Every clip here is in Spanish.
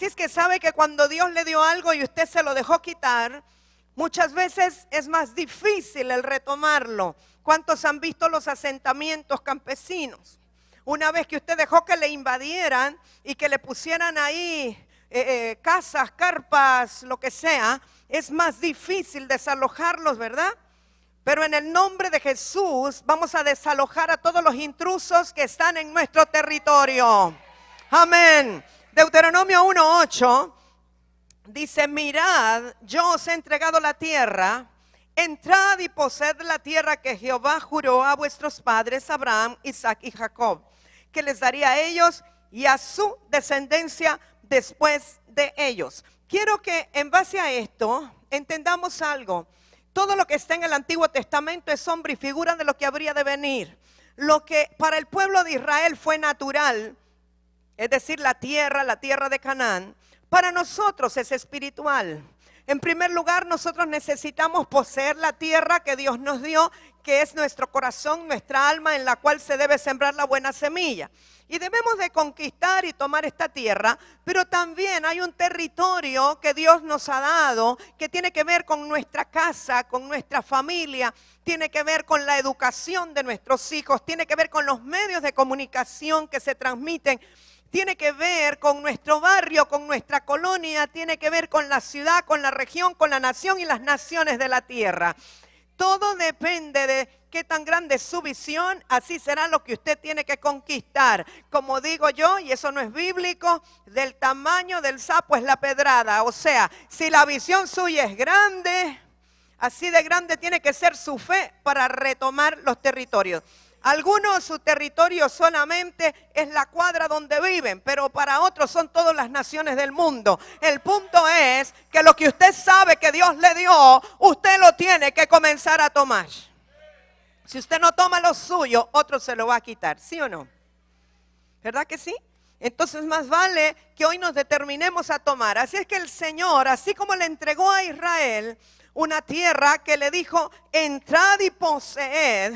Así es que sabe que cuando Dios le dio algo y usted se lo dejó quitar, muchas veces es más difícil el retomarlo. ¿Cuántos han visto los asentamientos campesinos? Una vez que usted dejó que le invadieran y que le pusieran ahí eh, eh, casas, carpas, lo que sea, es más difícil desalojarlos, ¿verdad? Pero en el nombre de Jesús vamos a desalojar a todos los intrusos que están en nuestro territorio. Amén. Deuteronomio 1.8 dice, mirad, yo os he entregado la tierra, entrad y poseed la tierra que Jehová juró a vuestros padres Abraham, Isaac y Jacob, que les daría a ellos y a su descendencia después de ellos. Quiero que en base a esto entendamos algo. Todo lo que está en el Antiguo Testamento es sombra y figura de lo que habría de venir. Lo que para el pueblo de Israel fue natural, es decir, la tierra, la tierra de Canaán, para nosotros es espiritual. En primer lugar, nosotros necesitamos poseer la tierra que Dios nos dio, que es nuestro corazón, nuestra alma, en la cual se debe sembrar la buena semilla. Y debemos de conquistar y tomar esta tierra, pero también hay un territorio que Dios nos ha dado, que tiene que ver con nuestra casa, con nuestra familia, tiene que ver con la educación de nuestros hijos, tiene que ver con los medios de comunicación que se transmiten tiene que ver con nuestro barrio, con nuestra colonia, tiene que ver con la ciudad, con la región, con la nación y las naciones de la tierra. Todo depende de qué tan grande es su visión, así será lo que usted tiene que conquistar. Como digo yo, y eso no es bíblico, del tamaño del sapo es la pedrada. O sea, si la visión suya es grande, así de grande tiene que ser su fe para retomar los territorios. Algunos su territorio solamente es la cuadra donde viven, pero para otros son todas las naciones del mundo. El punto es que lo que usted sabe que Dios le dio, usted lo tiene que comenzar a tomar. Si usted no toma lo suyo, otro se lo va a quitar, ¿sí o no? ¿Verdad que sí? Entonces más vale que hoy nos determinemos a tomar. Así es que el Señor, así como le entregó a Israel una tierra que le dijo, entrad y poseed,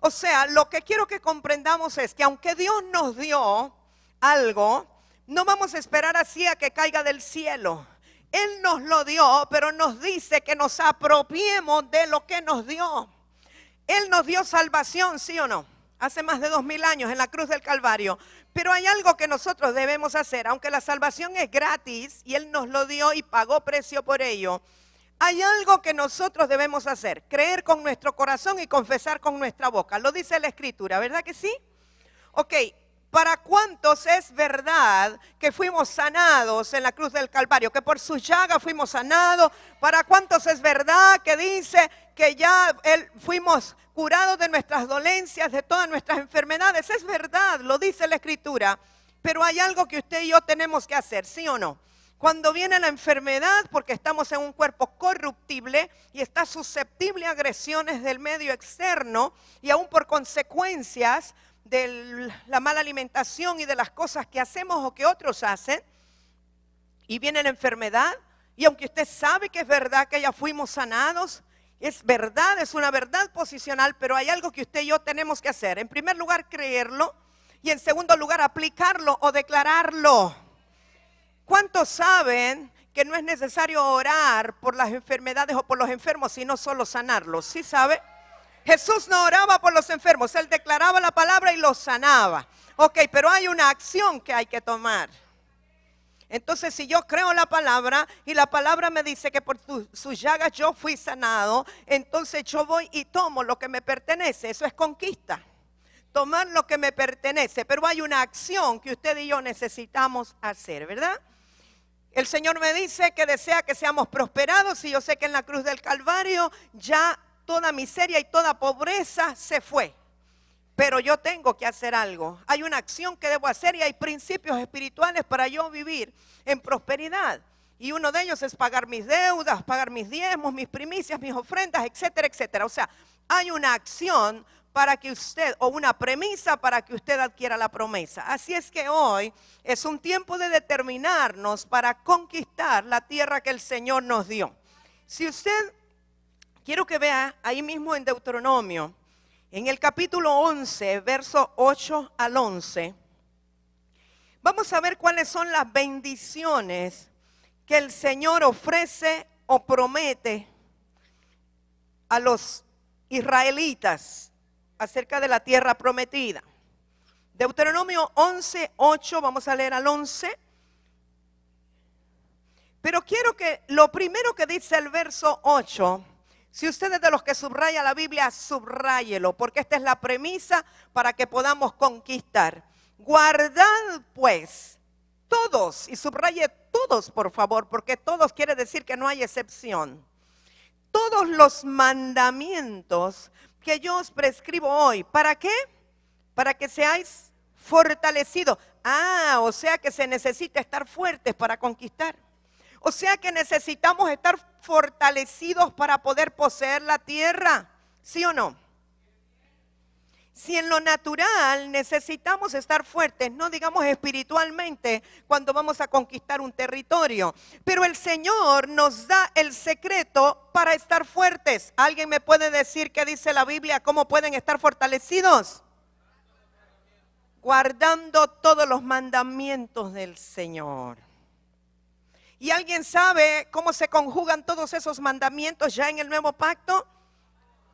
o sea, lo que quiero que comprendamos es que aunque Dios nos dio algo, no vamos a esperar así a que caiga del cielo. Él nos lo dio, pero nos dice que nos apropiemos de lo que nos dio. Él nos dio salvación, sí o no, hace más de dos mil años en la cruz del Calvario. Pero hay algo que nosotros debemos hacer, aunque la salvación es gratis y Él nos lo dio y pagó precio por ello. Hay algo que nosotros debemos hacer, creer con nuestro corazón y confesar con nuestra boca. Lo dice la escritura, ¿verdad que sí? Ok, ¿para cuántos es verdad que fuimos sanados en la cruz del Calvario? Que por su llaga fuimos sanados. ¿Para cuántos es verdad que dice que ya él, fuimos curados de nuestras dolencias, de todas nuestras enfermedades? Es verdad, lo dice la escritura. Pero hay algo que usted y yo tenemos que hacer, ¿sí o no? Cuando viene la enfermedad, porque estamos en un cuerpo corruptible y está susceptible a agresiones del medio externo y aún por consecuencias de la mala alimentación y de las cosas que hacemos o que otros hacen, y viene la enfermedad, y aunque usted sabe que es verdad que ya fuimos sanados, es verdad, es una verdad posicional, pero hay algo que usted y yo tenemos que hacer. En primer lugar, creerlo y en segundo lugar, aplicarlo o declararlo. ¿Cuántos saben que no es necesario orar por las enfermedades o por los enfermos, sino solo sanarlos? ¿Sí sabe? Jesús no oraba por los enfermos, él declaraba la palabra y los sanaba. Ok, pero hay una acción que hay que tomar. Entonces, si yo creo la palabra y la palabra me dice que por sus llagas yo fui sanado, entonces yo voy y tomo lo que me pertenece. Eso es conquista. Tomar lo que me pertenece. Pero hay una acción que usted y yo necesitamos hacer, ¿verdad? El Señor me dice que desea que seamos prosperados y yo sé que en la cruz del Calvario ya toda miseria y toda pobreza se fue. Pero yo tengo que hacer algo. Hay una acción que debo hacer y hay principios espirituales para yo vivir en prosperidad. Y uno de ellos es pagar mis deudas, pagar mis diezmos, mis primicias, mis ofrendas, etcétera, etcétera. O sea, hay una acción para que usted, o una premisa para que usted adquiera la promesa. Así es que hoy es un tiempo de determinarnos para conquistar la tierra que el Señor nos dio. Si usted, quiero que vea ahí mismo en Deuteronomio, en el capítulo 11, verso 8 al 11, vamos a ver cuáles son las bendiciones que el Señor ofrece o promete a los israelitas acerca de la tierra prometida. Deuteronomio 11, 8, vamos a leer al 11. Pero quiero que lo primero que dice el verso 8, si usted es de los que subraya la Biblia, subrayelo porque esta es la premisa para que podamos conquistar. Guardad pues todos, y subraye todos por favor, porque todos quiere decir que no hay excepción. Todos los mandamientos que yo os prescribo hoy. ¿Para qué? Para que seáis fortalecidos. Ah, o sea que se necesita estar fuertes para conquistar. O sea que necesitamos estar fortalecidos para poder poseer la tierra. ¿Sí o no? Si en lo natural necesitamos estar fuertes, no digamos espiritualmente, cuando vamos a conquistar un territorio. Pero el Señor nos da el secreto para estar fuertes. ¿Alguien me puede decir qué dice la Biblia? ¿Cómo pueden estar fortalecidos? Guardando todos los mandamientos del Señor. ¿Y alguien sabe cómo se conjugan todos esos mandamientos ya en el nuevo pacto?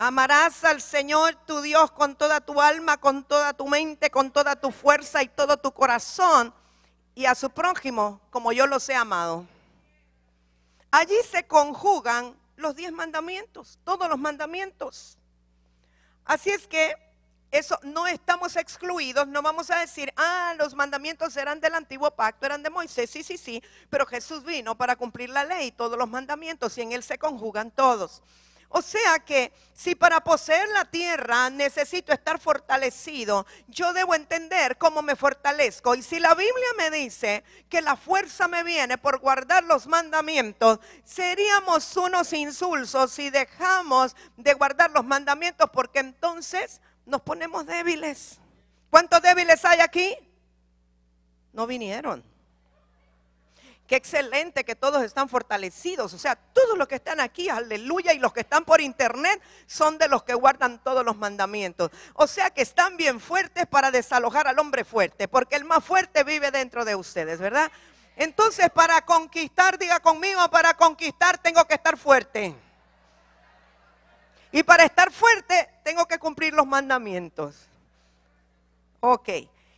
Amarás al Señor tu Dios con toda tu alma, con toda tu mente, con toda tu fuerza y todo tu corazón y a su prójimo como yo los he amado. Allí se conjugan los diez mandamientos, todos los mandamientos. Así es que eso no estamos excluidos, no vamos a decir, ah, los mandamientos eran del antiguo pacto, eran de Moisés, sí, sí, sí, pero Jesús vino para cumplir la ley, todos los mandamientos, y en él se conjugan todos. O sea que si para poseer la tierra necesito estar fortalecido, yo debo entender cómo me fortalezco. Y si la Biblia me dice que la fuerza me viene por guardar los mandamientos, seríamos unos insulsos si dejamos de guardar los mandamientos porque entonces nos ponemos débiles. ¿Cuántos débiles hay aquí? No vinieron. Qué excelente que todos están fortalecidos. O sea, todos los que están aquí, aleluya, y los que están por internet son de los que guardan todos los mandamientos. O sea que están bien fuertes para desalojar al hombre fuerte, porque el más fuerte vive dentro de ustedes, ¿verdad? Entonces, para conquistar, diga conmigo, para conquistar tengo que estar fuerte. Y para estar fuerte tengo que cumplir los mandamientos. Ok.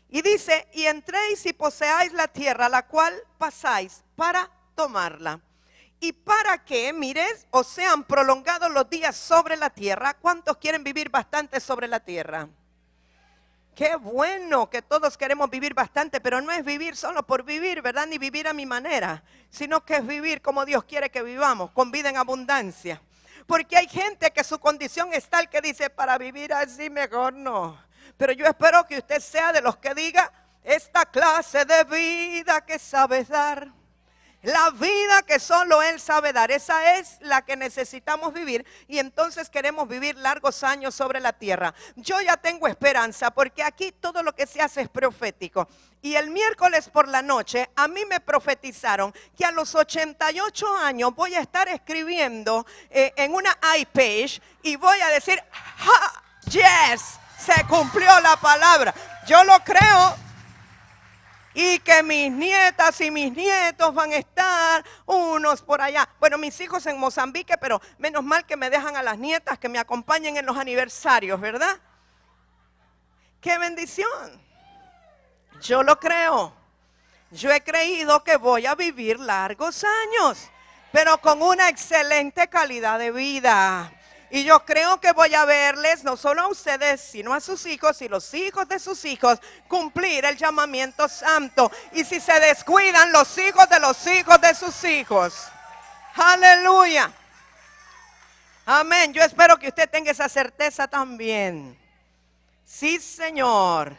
Y dice, y entréis y poseáis la tierra, a la cual pasáis para tomarla. Y para que mires o sean prolongados los días sobre la tierra, ¿cuántos quieren vivir bastante sobre la tierra? Qué bueno que todos queremos vivir bastante, pero no es vivir solo por vivir, ¿verdad? Ni vivir a mi manera, sino que es vivir como Dios quiere que vivamos, con vida en abundancia. Porque hay gente que su condición es tal que dice, para vivir así mejor no. Pero yo espero que usted sea de los que diga, esta clase de vida que sabes dar la vida que solo Él sabe dar, esa es la que necesitamos vivir y entonces queremos vivir largos años sobre la tierra. Yo ya tengo esperanza porque aquí todo lo que se hace es profético. Y el miércoles por la noche a mí me profetizaron que a los 88 años voy a estar escribiendo eh, en una iPage y voy a decir, ¡Ja! Ah, ¡Yes! Se cumplió la palabra. Yo lo creo, y que mis nietas y mis nietos van a estar unos por allá. Bueno, mis hijos en Mozambique, pero menos mal que me dejan a las nietas que me acompañen en los aniversarios, ¿verdad? ¡Qué bendición! Yo lo creo. Yo he creído que voy a vivir largos años, pero con una excelente calidad de vida y yo creo que voy a verles, no solo a ustedes, sino a sus hijos y los hijos de sus hijos, cumplir el llamamiento santo. Y si se descuidan los hijos de los hijos de sus hijos. Aleluya. Amén. Yo espero que usted tenga esa certeza también. Sí, Señor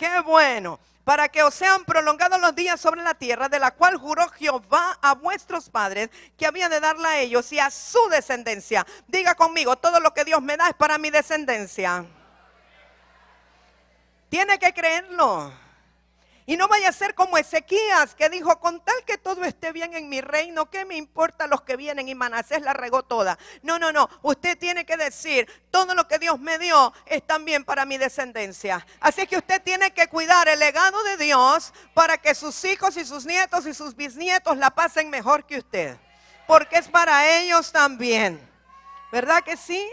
qué bueno, para que os sean prolongados los días sobre la tierra, de la cual juró Jehová a vuestros padres que había de darla a ellos y a su descendencia. Diga conmigo, todo lo que Dios me da es para mi descendencia. Tiene que creerlo. Y no vaya a ser como Ezequías que dijo, con tal que todo esté bien en mi reino, ¿qué me importa los que vienen? Y Manasés la regó toda. No, no, no. Usted tiene que decir, todo lo que Dios me dio es también para mi descendencia. Así que usted tiene que cuidar el legado de Dios para que sus hijos y sus nietos y sus bisnietos la pasen mejor que usted. Porque es para ellos también. ¿Verdad que sí?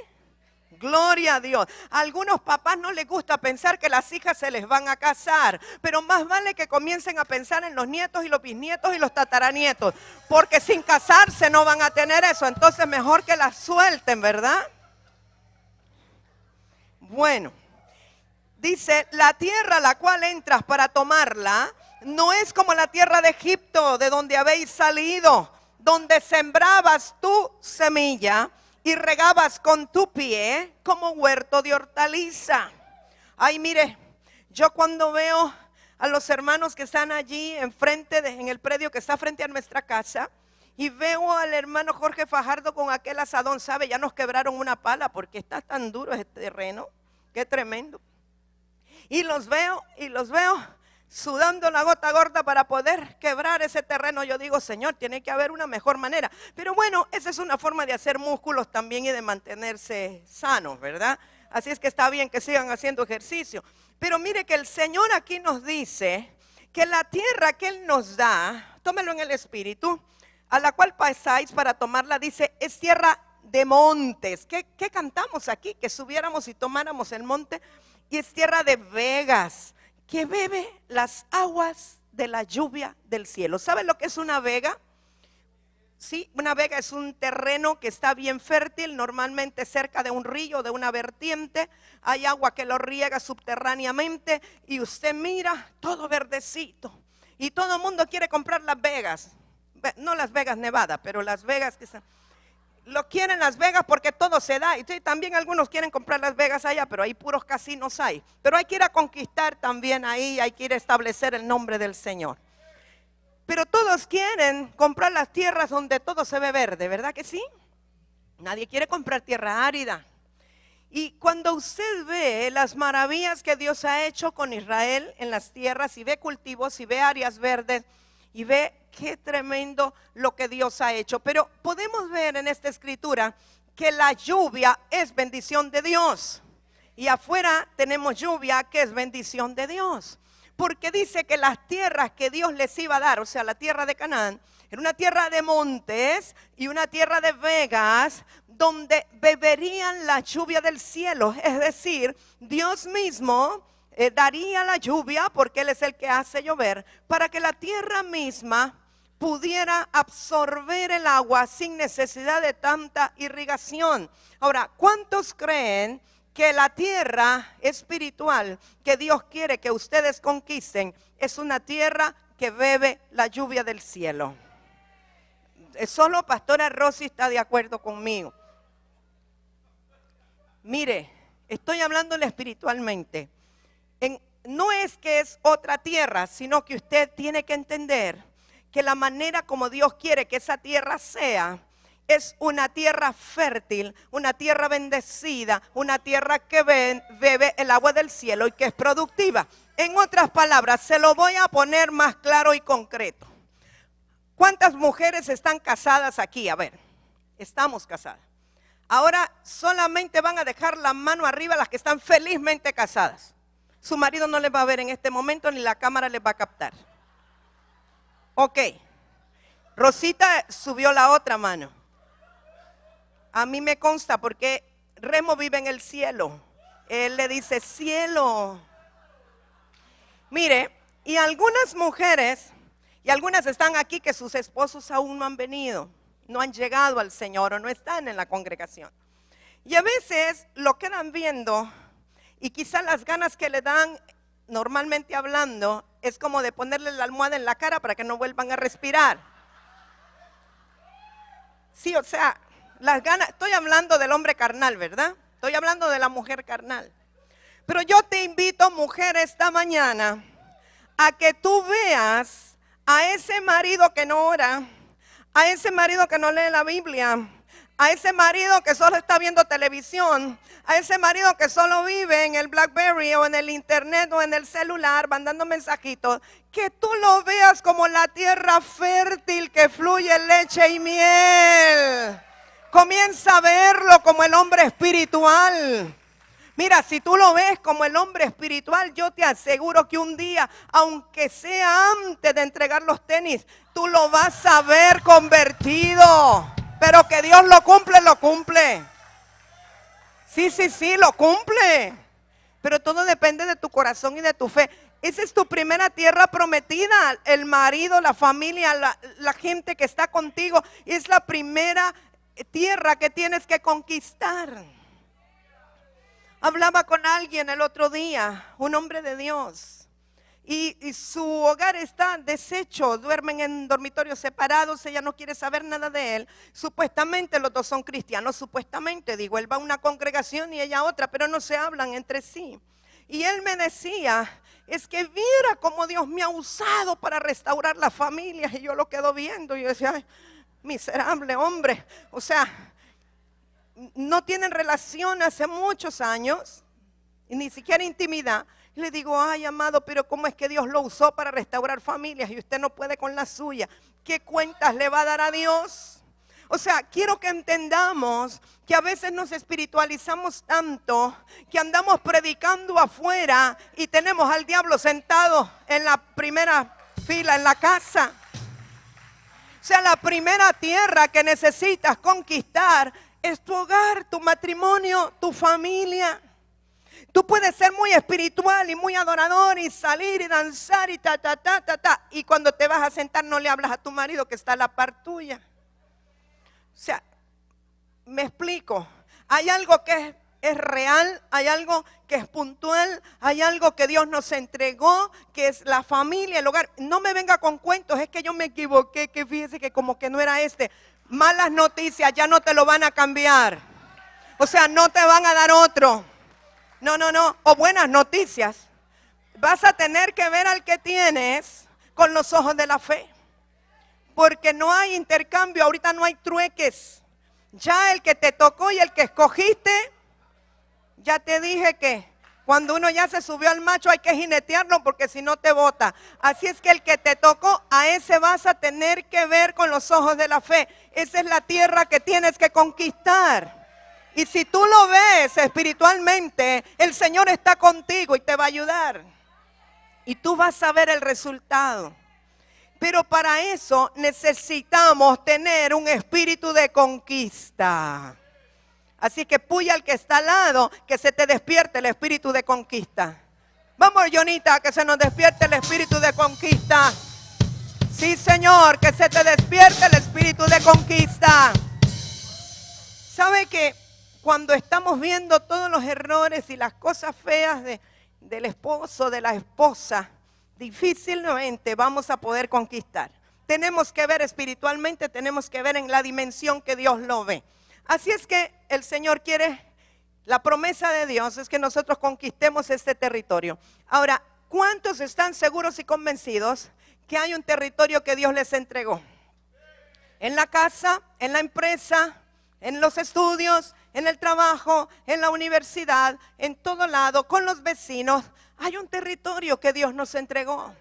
Gloria a Dios. A algunos papás no les gusta pensar que las hijas se les van a casar, pero más vale que comiencen a pensar en los nietos y los bisnietos y los tataranietos, porque sin casarse no van a tener eso, entonces mejor que las suelten, ¿verdad? Bueno, dice, la tierra a la cual entras para tomarla no es como la tierra de Egipto, de donde habéis salido, donde sembrabas tu semilla y regabas con tu pie como huerto de hortaliza. Ay, mire, yo cuando veo a los hermanos que están allí enfrente, en el predio que está frente a nuestra casa, y veo al hermano Jorge Fajardo con aquel asadón, ¿sabe? Ya nos quebraron una pala porque está tan duro este terreno, qué tremendo. Y los veo, y los veo sudando la gota gorda para poder quebrar ese terreno. Yo digo, Señor, tiene que haber una mejor manera. Pero bueno, esa es una forma de hacer músculos también y de mantenerse sanos, ¿verdad? Así es que está bien que sigan haciendo ejercicio. Pero mire que el Señor aquí nos dice que la tierra que Él nos da, tómelo en el espíritu, a la cual pasáis para tomarla, dice, es tierra de montes. ¿Qué, ¿Qué, cantamos aquí? Que subiéramos y tomáramos el monte. Y es tierra de vegas que bebe las aguas de la lluvia del cielo. ¿Sabe lo que es una vega? Sí, una vega es un terreno que está bien fértil, normalmente cerca de un río, de una vertiente, hay agua que lo riega subterráneamente y usted mira todo verdecito y todo el mundo quiere comprar las vegas, no las vegas nevadas, pero las vegas que están lo quieren Las Vegas porque todo se da. Y también algunos quieren comprar Las Vegas allá, pero hay puros casinos hay. Pero hay que ir a conquistar también ahí, hay que ir establecer el nombre del Señor. Pero todos quieren comprar las tierras donde todo se ve verde, ¿verdad que sí? Nadie quiere comprar tierra árida. Y cuando usted ve las maravillas que Dios ha hecho con Israel en las tierras y ve cultivos y ve áreas verdes, y ve qué tremendo lo que Dios ha hecho. Pero podemos ver en esta escritura que la lluvia es bendición de Dios. Y afuera tenemos lluvia que es bendición de Dios. Porque dice que las tierras que Dios les iba a dar, o sea, la tierra de Canaán, era una tierra de montes y una tierra de vegas, donde beberían la lluvia del cielo. Es decir, Dios mismo eh, daría la lluvia, porque Él es el que hace llover, para que la tierra misma pudiera absorber el agua sin necesidad de tanta irrigación. Ahora, ¿cuántos creen que la tierra espiritual que Dios quiere que ustedes conquisten es una tierra que bebe la lluvia del cielo? Eh, solo Pastora Rosy está de acuerdo conmigo. Mire, estoy hablando espiritualmente no es que es otra tierra, sino que usted tiene que entender que la manera como Dios quiere que esa tierra sea es una tierra fértil, una tierra bendecida, una tierra que bebe el agua del cielo y que es productiva. En otras palabras, se lo voy a poner más claro y concreto. ¿Cuántas mujeres están casadas aquí? A ver, estamos casadas. Ahora solamente van a dejar la mano arriba las que están felizmente casadas su marido no les va a ver en este momento ni la cámara les va a captar. Ok. Rosita subió la otra mano. A mí me consta porque Remo vive en el cielo. Él le dice, cielo. Mire, y algunas mujeres, y algunas están aquí que sus esposos aún no han venido, no han llegado al Señor o no están en la congregación. Y a veces lo quedan viendo y quizá las ganas que le dan, normalmente hablando, es como de ponerle la almohada en la cara para que no vuelvan a respirar. Sí, o sea, las ganas, estoy hablando del hombre carnal, ¿verdad? Estoy hablando de la mujer carnal. Pero yo te invito, mujer, esta mañana a que tú veas a ese marido que no ora, a ese marido que no lee la Biblia, a ese marido que solo está viendo televisión, a ese marido que solo vive en el Blackberry o en el internet o en el celular mandando mensajitos, que tú lo veas como la tierra fértil que fluye leche y miel. Comienza a verlo como el hombre espiritual. Mira, si tú lo ves como el hombre espiritual, yo te aseguro que un día, aunque sea antes de entregar los tenis, tú lo vas a ver convertido. Pero que Dios lo cumple, lo cumple. Sí, sí, sí, lo cumple. Pero todo depende de tu corazón y de tu fe. Esa es tu primera tierra prometida. El marido, la familia, la, gente que está contigo. Es la primera tierra que tienes que conquistar. Hablaba con alguien el otro día, un hombre de Dios y, su hogar está deshecho, duermen en dormitorios separados, ella no quiere saber nada de él. Supuestamente los dos son cristianos, supuestamente, digo, él va a una congregación y ella a otra, pero no se hablan entre sí. Y él me decía, es que viera cómo Dios me ha usado para restaurar las familias y yo lo quedo viendo y yo decía, miserable hombre, o sea, no tienen relación hace muchos años, ni siquiera intimidad. Le digo, ay, amado, pero ¿cómo es que Dios lo usó para restaurar familias y usted no puede con la suya? ¿Qué cuentas le va a dar a Dios? O sea, quiero que entendamos que a veces nos espiritualizamos tanto que andamos predicando afuera y tenemos al diablo sentado en la primera fila, en la casa. O sea, la primera tierra que necesitas conquistar es tu hogar, tu matrimonio, tu familia. Tú puedes ser muy espiritual y muy adorador y salir y danzar y ta, ta, ta, ta, ta. Y cuando te vas a sentar no le hablas a tu marido que está a la par tuya. O sea, me explico. Hay algo que es, es real, hay algo que es puntual, hay algo que Dios nos entregó, que es la familia, el hogar. No me venga con cuentos, es que yo me equivoqué, que fíjese que como que no era este. Malas noticias, ya no te lo van a cambiar. O sea, no te van a dar otro. No, no, no. O buenas noticias. Vas a tener que ver al que tienes con los ojos de la fe. Porque no hay intercambio, ahorita no hay trueques. Ya el que te tocó y el que escogiste, ya te dije que cuando uno ya se subió al macho hay que jinetearlo porque si no te bota. Así es que el que te tocó, a ese vas a tener que ver con los ojos de la fe. Esa es la tierra que tienes que conquistar. Y si tú lo ves espiritualmente, el Señor está contigo y te va a ayudar. Y tú vas a ver el resultado. Pero para eso necesitamos tener un espíritu de conquista. Así que puya al que está al lado, que se te despierte el espíritu de conquista. Vamos, Jonita, que se nos despierte el espíritu de conquista. Sí, Señor, que se te despierte el espíritu de conquista. ¿Sabe qué? cuando estamos viendo todos los errores y las cosas feas de, del esposo, de la esposa, difícilmente vamos a poder conquistar. Tenemos que ver espiritualmente, tenemos que ver en la dimensión que Dios lo ve. Así es que el Señor quiere, la promesa de Dios es que nosotros conquistemos este territorio. Ahora, ¿cuántos están seguros y convencidos que hay un territorio que Dios les entregó? En la casa, en la empresa, en los estudios, en el trabajo, en la universidad, en todo lado, con los vecinos. Hay un territorio que Dios nos entregó.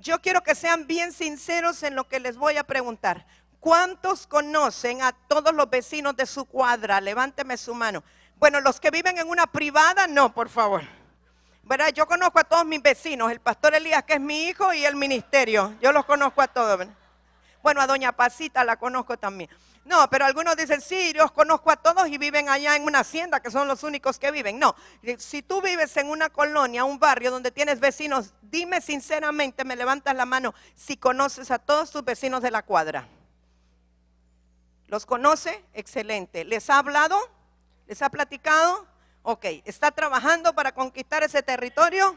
Yo quiero que sean bien sinceros en lo que les voy a preguntar. ¿Cuántos conocen a todos los vecinos de su cuadra? Levánteme su mano. Bueno, los que viven en una privada, no, por favor. ¿Verdad? Yo conozco a todos mis vecinos, el pastor Elías, que es mi hijo, y el ministerio. Yo los conozco a todos. Bueno, a doña Pasita la conozco también. No, pero algunos dicen, sí, los conozco a todos y viven allá en una hacienda, que son los únicos que viven. No, eh, si tú vives en una colonia, un barrio donde tienes vecinos, dime sinceramente, me levantas la mano, si conoces a todos tus vecinos de la cuadra. ¿Los conoce? Excelente. ¿Les ha hablado? ¿Les ha platicado? Ok. ¿Está trabajando para conquistar ese territorio?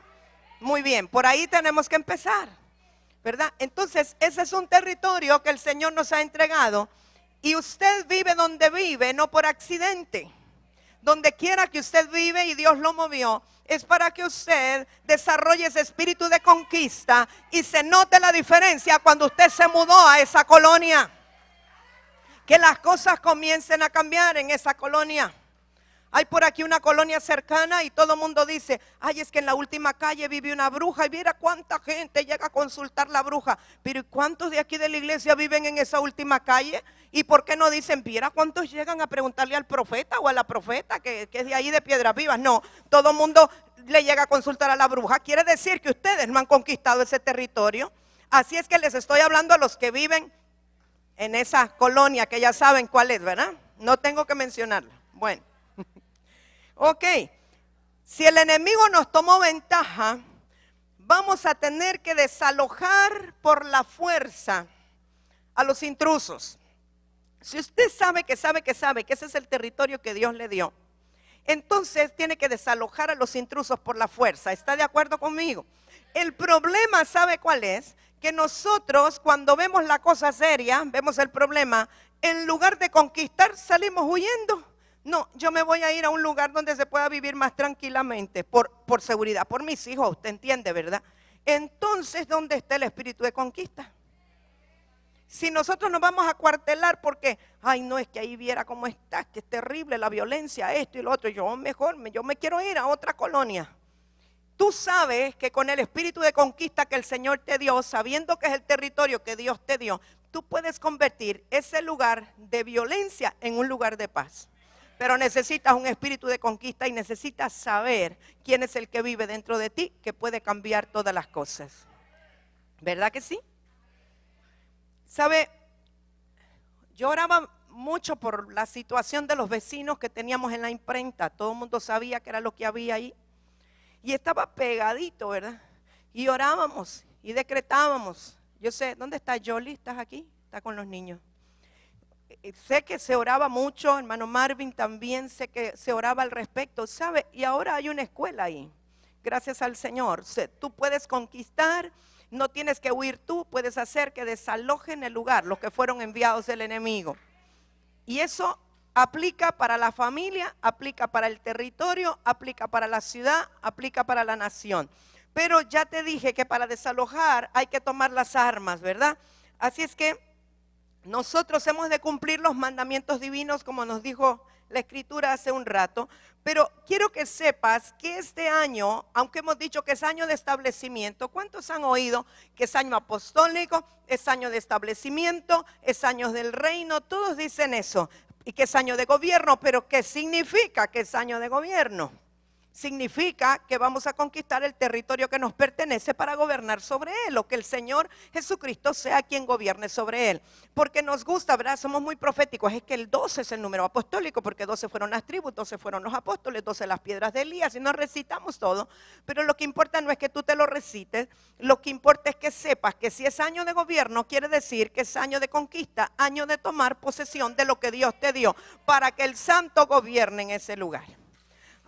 Muy bien, por ahí tenemos que empezar. ¿Verdad? Entonces, ese es un territorio que el Señor nos ha entregado y usted vive donde vive, no por accidente. Donde quiera que usted vive y Dios lo movió, es para que usted desarrolle ese espíritu de conquista y se note la diferencia cuando usted se mudó a esa colonia. Que las cosas comiencen a cambiar en esa colonia. Hay por aquí una colonia cercana y todo el mundo dice, ay, es que en la última calle vive una bruja y mira cuánta gente llega a consultar la bruja. Pero ¿y cuántos de aquí de la iglesia viven en esa última calle? ¿Y por qué no dicen, mira cuántos llegan a preguntarle al profeta o a la profeta que, que es de ahí de Piedras Vivas? No, todo el mundo le llega a consultar a la bruja. Quiere decir que ustedes no han conquistado ese territorio. Así es que les estoy hablando a los que viven en esa colonia que ya saben cuál es, ¿verdad? No tengo que mencionarla. Bueno. Ok, si el enemigo nos tomó ventaja, vamos a tener que desalojar por la fuerza a los intrusos. Si usted sabe que sabe que sabe que ese es el territorio que Dios le dio, entonces tiene que desalojar a los intrusos por la fuerza. ¿Está de acuerdo conmigo? El problema, ¿sabe cuál es? Que nosotros cuando vemos la cosa seria, vemos el problema, en lugar de conquistar, salimos huyendo. No, yo me voy a ir a un lugar donde se pueda vivir más tranquilamente, por, seguridad, por mis hijos, usted entiende, ¿verdad? Entonces, ¿dónde está el espíritu de conquista? Si nosotros nos vamos a cuartelar porque, ay, no, es que ahí viera cómo está, que es terrible la violencia, esto y lo otro, yo mejor, yo me quiero ir a otra colonia. Tú sabes que con el espíritu de conquista que el Señor te dio, sabiendo que es el territorio que Dios te dio, tú puedes convertir ese lugar de violencia en un lugar de paz. Pero necesitas un espíritu de conquista y necesitas saber quién es el que vive dentro de ti, que puede cambiar todas las cosas. ¿Verdad que sí? ¿Sabe? Yo oraba mucho por la situación de los vecinos que teníamos en la imprenta. Todo el mundo sabía que era lo que había ahí. Y estaba pegadito, ¿verdad? Y orábamos y decretábamos. Yo sé, ¿dónde está Jolie? ¿Estás aquí? Está con los niños. Eh, sé que se oraba mucho, hermano Marvin también sé que se oraba al respecto, ¿sabe? Y ahora hay una escuela ahí, gracias al Señor. Tú puedes conquistar, no tienes que huir tú, puedes hacer que desalojen el lugar los que fueron enviados del enemigo. Y eso aplica para la familia, aplica para el territorio, aplica para la ciudad, aplica para la nación. Pero ya te dije que para desalojar hay que tomar las armas, ¿verdad? Así es que nosotros hemos de cumplir los mandamientos divinos, como nos dijo la escritura hace un rato, pero quiero que sepas que este año, aunque hemos dicho que es año de establecimiento, ¿cuántos han oído que es año apostólico, es año de establecimiento, es año del reino? Todos dicen eso, y que es año de gobierno, pero ¿qué significa que es año de gobierno? significa que vamos a conquistar el territorio que nos pertenece para gobernar sobre él o que el Señor Jesucristo sea quien gobierne sobre él. Porque nos gusta, ¿verdad? Somos muy proféticos. Es que el 12 es el número apostólico porque 12 fueron las tribus, 12 fueron los apóstoles, 12 las piedras de Elías y nos recitamos todo. Pero lo que importa no es que tú te lo recites, lo que importa es que sepas que si es año de gobierno quiere decir que es año de conquista, año de tomar posesión de lo que Dios te dio para que el santo gobierne en ese lugar.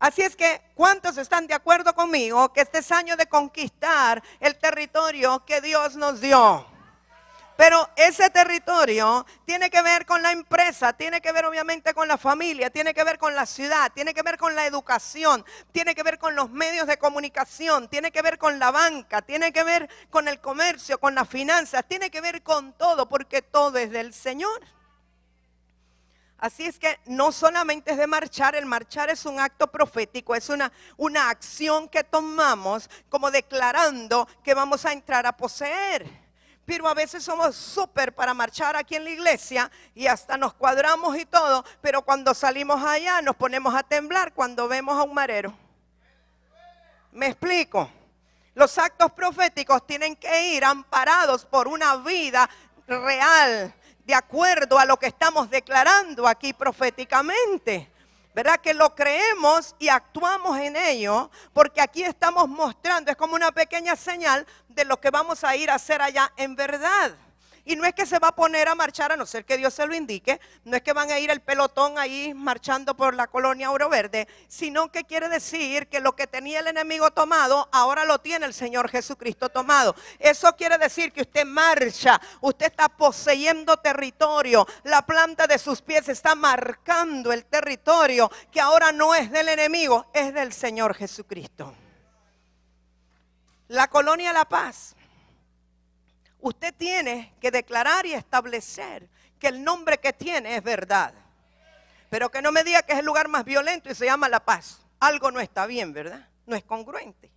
Así es que, ¿cuántos están de acuerdo conmigo que este es año de conquistar el territorio que Dios nos dio? Pero ese territorio tiene que ver con la empresa, tiene que ver obviamente con la familia, tiene que ver con la ciudad, tiene que ver con la educación, tiene que ver con los medios de comunicación, tiene que ver con la banca, tiene que ver con el comercio, con las finanzas, tiene que ver con todo, porque todo es del Señor. Así es que no solamente es de marchar, el marchar es un acto profético, es una, acción que tomamos como declarando que vamos a entrar a poseer. Pero a veces somos súper para marchar aquí en la iglesia y hasta nos cuadramos y todo, pero cuando salimos allá nos ponemos a temblar cuando vemos a un marero. ¿Me explico? Los actos proféticos tienen que ir amparados por una vida real, de acuerdo a lo que estamos declarando aquí proféticamente. ¿verdad? Que lo creemos y actuamos en ello, porque aquí estamos mostrando, es como una pequeña señal de lo que vamos a ir a hacer allá en verdad. Y no es que se va a poner a marchar, a no ser que Dios se lo indique, no es que van a ir el pelotón ahí marchando por la colonia Oro Verde, sino que quiere decir que lo que tenía el enemigo tomado, ahora lo tiene el Señor Jesucristo tomado. Eso quiere decir que usted marcha, usted está poseyendo territorio, la planta de sus pies está marcando el territorio que ahora no es del enemigo, es del Señor Jesucristo. La colonia La Paz usted tiene que declarar y establecer que el nombre que tiene es verdad. Pero que no me diga que es el lugar más violento y se llama La Paz. Algo no está bien, ¿verdad? No es congruente.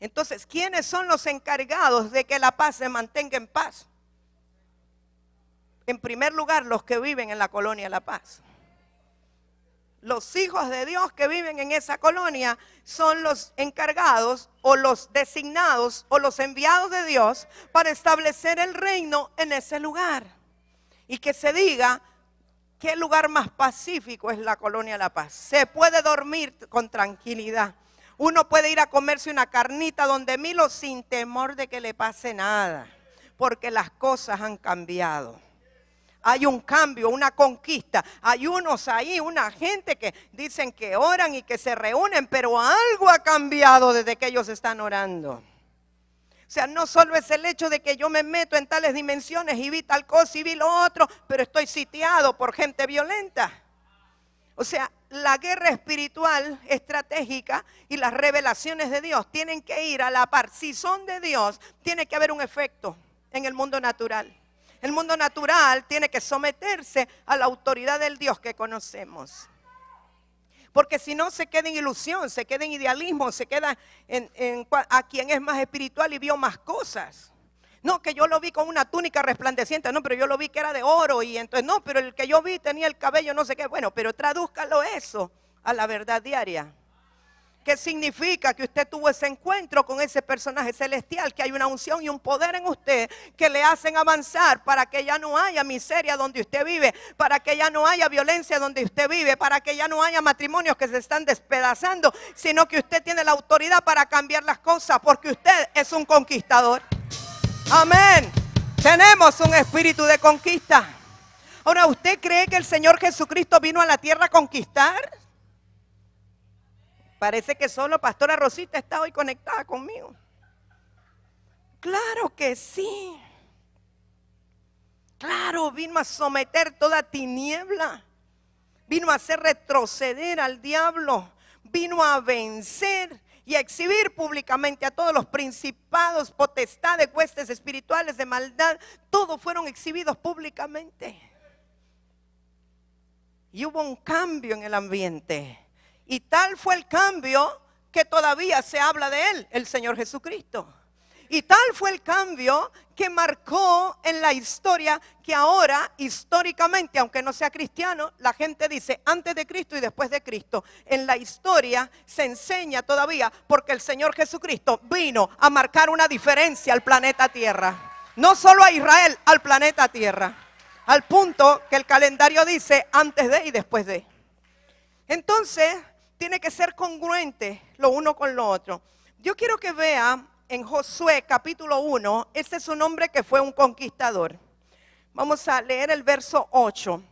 Entonces, ¿quiénes son los encargados de que la paz se mantenga en paz? En primer lugar, los que viven en la colonia La Paz los hijos de Dios que viven en esa colonia son los encargados o los designados o los enviados de Dios para establecer el reino en ese lugar. Y que se diga qué lugar más pacífico es la colonia La Paz. Se puede dormir con tranquilidad. Uno puede ir a comerse una carnita donde Milo sin temor de que le pase nada, porque las cosas han cambiado hay un cambio, una conquista. Hay unos ahí, una gente que dicen que oran y que se reúnen, pero algo ha cambiado desde que ellos están orando. O sea, no solo es el hecho de que yo me meto en tales dimensiones y vi tal cosa y vi lo otro, pero estoy sitiado por gente violenta. O sea, la guerra espiritual estratégica y las revelaciones de Dios tienen que ir a la par. Si son de Dios, tiene que haber un efecto en el mundo natural. El mundo natural tiene que someterse a la autoridad del Dios que conocemos. Porque si no, se queda en ilusión, se queda en idealismo, se queda en, a quien es más espiritual y vio más cosas. No, que yo lo vi con una túnica resplandeciente, no, pero yo lo vi que era de oro y entonces, no, pero el que yo vi tenía el cabello, no sé qué. Bueno, pero tradúzcalo eso a la verdad diaria. ¿Qué significa que usted tuvo ese encuentro con ese personaje celestial, que hay una unción y un poder en usted que le hacen avanzar para que ya no haya miseria donde usted vive, para que ya no haya violencia donde usted vive, para que ya no haya matrimonios que se están despedazando, sino que usted tiene la autoridad para cambiar las cosas, porque usted es un conquistador. Amén. Tenemos un espíritu de conquista. Ahora, ¿usted cree que el Señor Jesucristo vino a la tierra a conquistar? Parece que solo Pastora Rosita está hoy conectada conmigo. Claro que sí. Claro, vino a someter toda tiniebla. Vino a hacer retroceder al diablo. Vino a vencer y a exhibir públicamente a todos los principados, potestades, cuestas espirituales de maldad. Todos fueron exhibidos públicamente. Y hubo un cambio en el ambiente. Y tal fue el cambio que todavía se habla de él, el Señor Jesucristo. Y tal fue el cambio que marcó en la historia que ahora históricamente, aunque no sea cristiano, la gente dice antes de Cristo y después de Cristo. En la historia se enseña todavía porque el Señor Jesucristo vino a marcar una diferencia al planeta Tierra. No solo a Israel, al planeta Tierra. Al punto que el calendario dice antes de y después de. Entonces, tiene que ser congruente lo uno con lo otro. Yo quiero que vea en Josué capítulo 1, ese es un hombre que fue un conquistador. Vamos a leer el verso 8.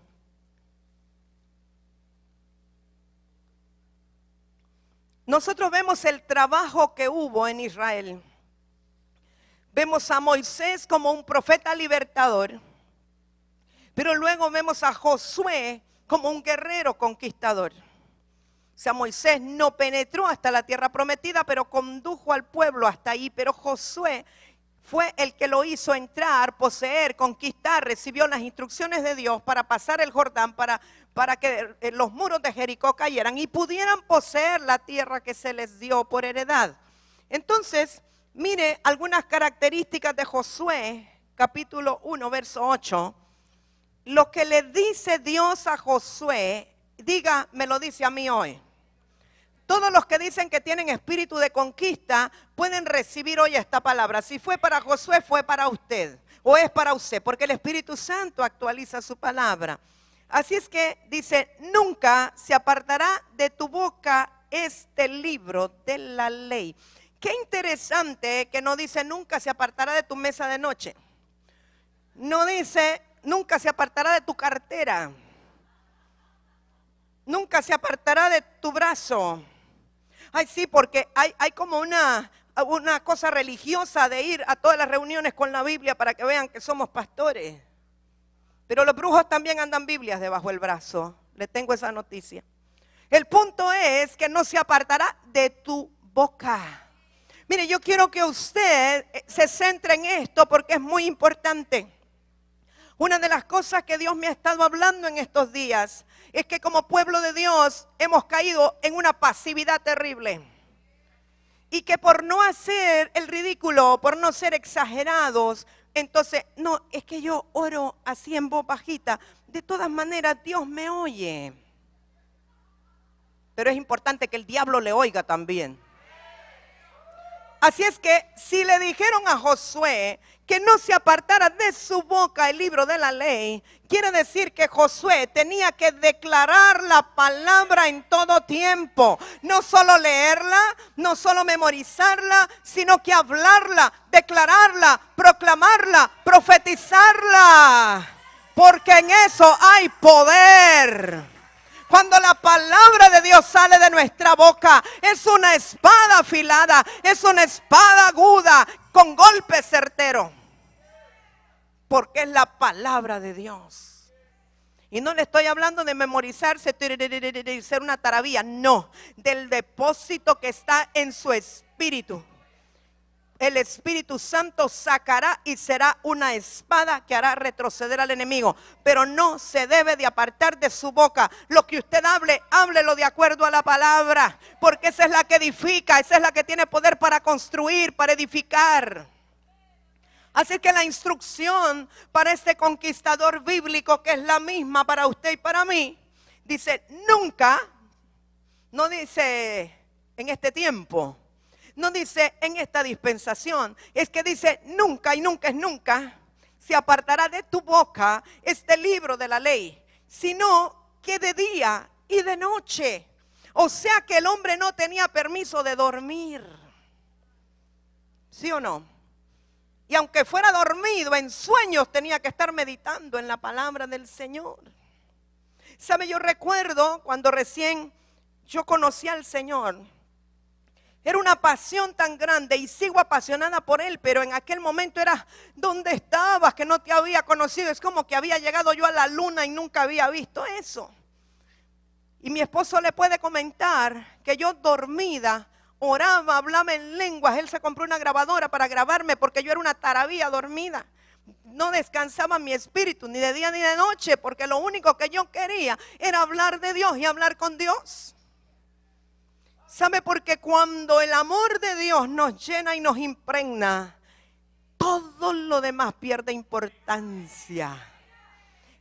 Nosotros vemos el trabajo que hubo en Israel. Vemos a Moisés como un profeta libertador, pero luego vemos a Josué como un guerrero conquistador sea, Moisés no penetró hasta la tierra prometida, pero condujo al pueblo hasta ahí. Pero Josué fue el que lo hizo entrar, poseer, conquistar, recibió las instrucciones de Dios para pasar el Jordán, para, para que eh, los muros de Jericó cayeran y pudieran poseer la tierra que se les dio por heredad. Entonces, mire algunas características de Josué, capítulo 1, verso 8. Lo que le dice Dios a Josué, diga, me lo dice a mí hoy. Todos los que dicen que tienen espíritu de conquista pueden recibir hoy esta palabra. Si fue para Josué, fue para usted. O es para usted, porque el Espíritu Santo actualiza su palabra. Así es que dice, nunca se apartará de tu boca este libro de la ley. Qué interesante que no dice nunca se apartará de tu mesa de noche. No dice nunca se apartará de tu cartera. Nunca se apartará de tu brazo ay sí, porque hay, como una, una cosa religiosa de ir a todas las reuniones con la Biblia para que vean que somos pastores. Pero los brujos también andan Biblias debajo del brazo. Les tengo esa noticia. El punto es que no se apartará de tu boca. Mire, yo quiero que usted eh, se centre en esto porque es muy importante. Una de las cosas que Dios me ha estado hablando en estos días es que como pueblo de Dios hemos caído en una pasividad terrible. Y que por no hacer el ridículo, por no ser exagerados, entonces, no, es que yo oro así en voz bajita. De todas maneras, Dios me oye. Pero es importante que el diablo le oiga también. Así es que si le dijeron a Josué que no se apartara de su boca el libro de la ley, quiere decir que Josué tenía que declarar la palabra en todo tiempo, no solo leerla, no solo memorizarla, sino que hablarla, declararla, proclamarla, profetizarla, porque en eso hay poder. Cuando la palabra de Dios sale de nuestra boca, es una espada afilada, es una espada aguda con golpe certero. Porque es la palabra de Dios. Y no le estoy hablando de memorizarse, ser una tarabía, no, del depósito que está en su espíritu el Espíritu Santo sacará y será una espada que hará retroceder al enemigo. Pero no se debe de apartar de su boca. Lo que usted hable, háblelo de acuerdo a la palabra. Porque esa es la que edifica, esa es la que tiene poder para construir, para edificar. Así que la instrucción para este conquistador bíblico, que es la misma para usted y para mí, dice, nunca, no dice en este tiempo, no dice en esta dispensación, es que dice nunca y nunca es nunca se apartará de tu boca este libro de la ley, sino que de día y de noche. O sea que el hombre no tenía permiso de dormir. ¿Sí o no? Y aunque fuera dormido, en sueños tenía que estar meditando en la palabra del Señor. ¿Sabe? Yo recuerdo cuando recién yo conocí al Señor. Era una pasión tan grande y sigo apasionada por él, pero en aquel momento era, donde estabas que no te había conocido? Es como que había llegado yo a la luna y nunca había visto eso. Y mi esposo le puede comentar que yo dormida oraba, hablaba en lenguas, él se compró una grabadora para grabarme porque yo era una tarabía dormida. No descansaba mi espíritu ni de día ni de noche porque lo único que yo quería era hablar de Dios y hablar con Dios. ¿Sabe? Porque cuando el amor de Dios nos llena y nos impregna, todo lo demás pierde importancia.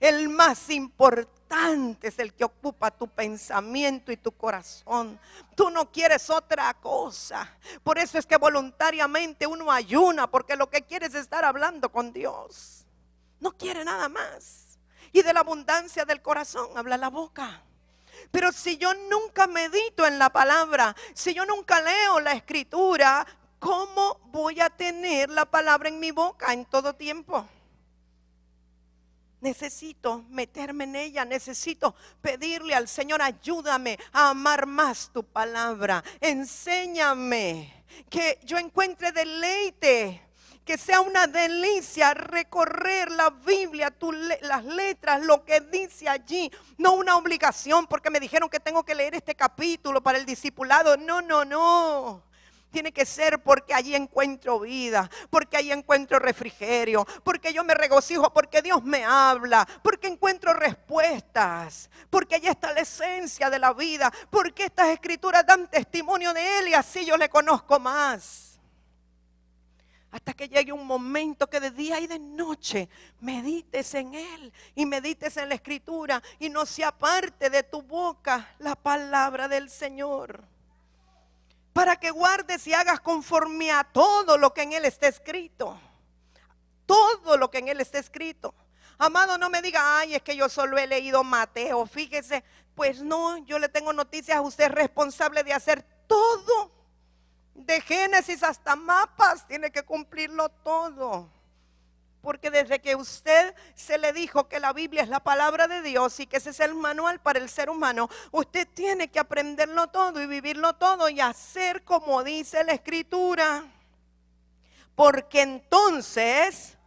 El más importante es el que ocupa tu pensamiento y tu corazón. Tú no quieres otra cosa. Por eso es que voluntariamente uno ayuna, porque lo que quiere es estar hablando con Dios. No quiere nada más. Y de la abundancia del corazón habla la boca. Pero si yo nunca medito en la palabra, si yo nunca leo la escritura, ¿cómo voy a tener la palabra en mi boca en todo tiempo? Necesito meterme en ella, necesito pedirle al Señor, ayúdame a amar más tu palabra, enséñame que yo encuentre deleite que sea una delicia recorrer la Biblia, las letras, lo que dice allí. No una obligación porque me dijeron que tengo que leer este capítulo para el discipulado. No, no, no. Tiene que ser porque allí encuentro vida, porque allí encuentro refrigerio, porque yo me regocijo, porque Dios me habla, porque encuentro respuestas, porque allí está la esencia de la vida, porque estas escrituras dan testimonio de Él y así yo le conozco más hasta que llegue un momento que de día y de noche medites en Él y medites en la Escritura y no se aparte de tu boca la palabra del Señor. Para que guardes y hagas conforme a todo lo que en Él está escrito. Todo lo que en Él está escrito. Amado, no me diga, ay, es que yo solo he leído Mateo. Fíjese, pues no, yo le tengo noticias, a usted responsable de hacer todo de Génesis hasta mapas, tiene que cumplirlo todo. Porque desde que usted se le dijo que la Biblia es la palabra de Dios y que ese es el manual para el ser humano, usted tiene que aprenderlo todo y vivirlo todo y hacer como dice la escritura. Porque entonces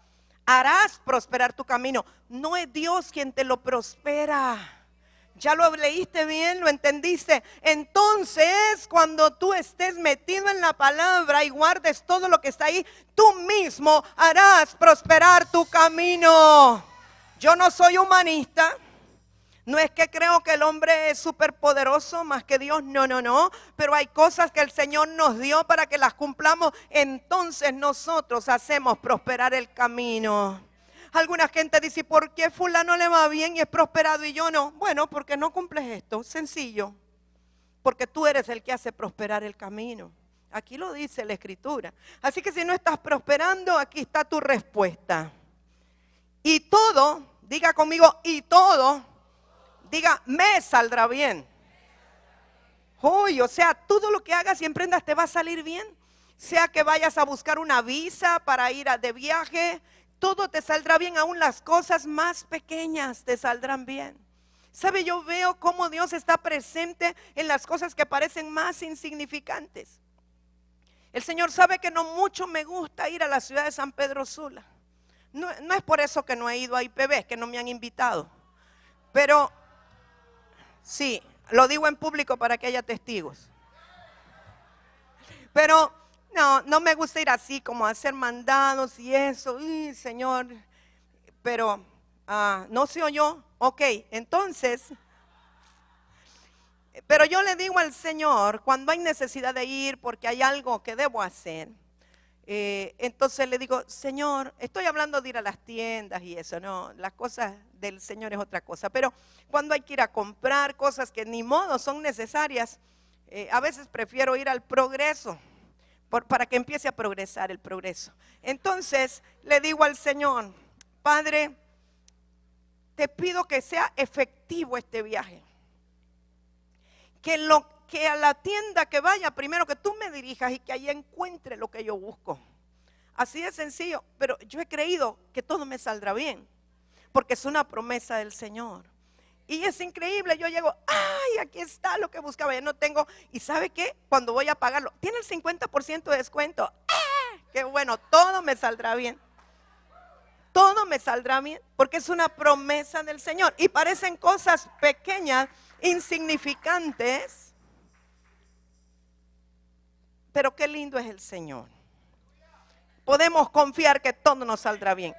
harás prosperar tu camino. No es Dios quien te lo prospera. ¿Ya lo leíste bien? ¿Lo entendiste? Entonces, cuando tú estés metido en la palabra y guardes todo lo que está ahí, tú mismo harás prosperar tu camino. Yo no soy humanista. No es que creo que el hombre es superpoderoso más que Dios, no, no, no. Pero hay cosas que el Señor nos dio para que las cumplamos. Entonces nosotros hacemos prosperar el camino. Alguna gente dice, ¿por qué fulano le va bien y es prosperado y yo no? Bueno, porque no cumples esto, sencillo. Porque tú eres el que hace prosperar el camino. Aquí lo dice la escritura. Así que si no estás prosperando, aquí está tu respuesta. Y todo, diga conmigo, y todo, diga, me saldrá bien. Uy, o sea, todo lo que hagas y emprendas te va a salir bien. Sea que vayas a buscar una visa para ir de viaje, todo te saldrá bien, aún las cosas más pequeñas te saldrán bien. ¿Sabe? Yo veo cómo Dios está presente en las cosas que parecen más insignificantes. El Señor sabe que no mucho me gusta ir a la ciudad de San Pedro Sula. No, es por eso que no he ido a IPB, que no me han invitado. Pero sí, lo digo en público para que haya testigos. Pero no, no me gusta ir así, como a ser mandados y eso. Y, señor, pero ah, no se oyó. Ok, entonces. Pero yo le digo al Señor, cuando hay necesidad de ir porque hay algo que debo hacer, eh, entonces le digo, Señor, estoy hablando de ir a las tiendas y eso, no, las cosas del Señor es otra cosa, pero cuando hay que ir a comprar cosas que ni modo son necesarias, eh, a veces prefiero ir al progreso para que empiece a progresar el progreso. Entonces le digo al Señor, Padre, te pido que sea efectivo este viaje. Que, lo, que a la tienda que vaya, primero que tú me dirijas y que allí encuentre lo que yo busco. Así de sencillo, pero yo he creído que todo me saldrá bien, porque es una promesa del Señor. Y es increíble, yo llego, ay, aquí está lo que buscaba, Yo no tengo. ¿Y sabe qué? Cuando voy a pagarlo, tiene el 50% de descuento. que ¡Ah! Qué bueno, todo me saldrá bien. Todo me saldrá bien, porque es una promesa del Señor. Y parecen cosas pequeñas, insignificantes, pero qué lindo es el Señor. Podemos confiar que todo nos saldrá bien.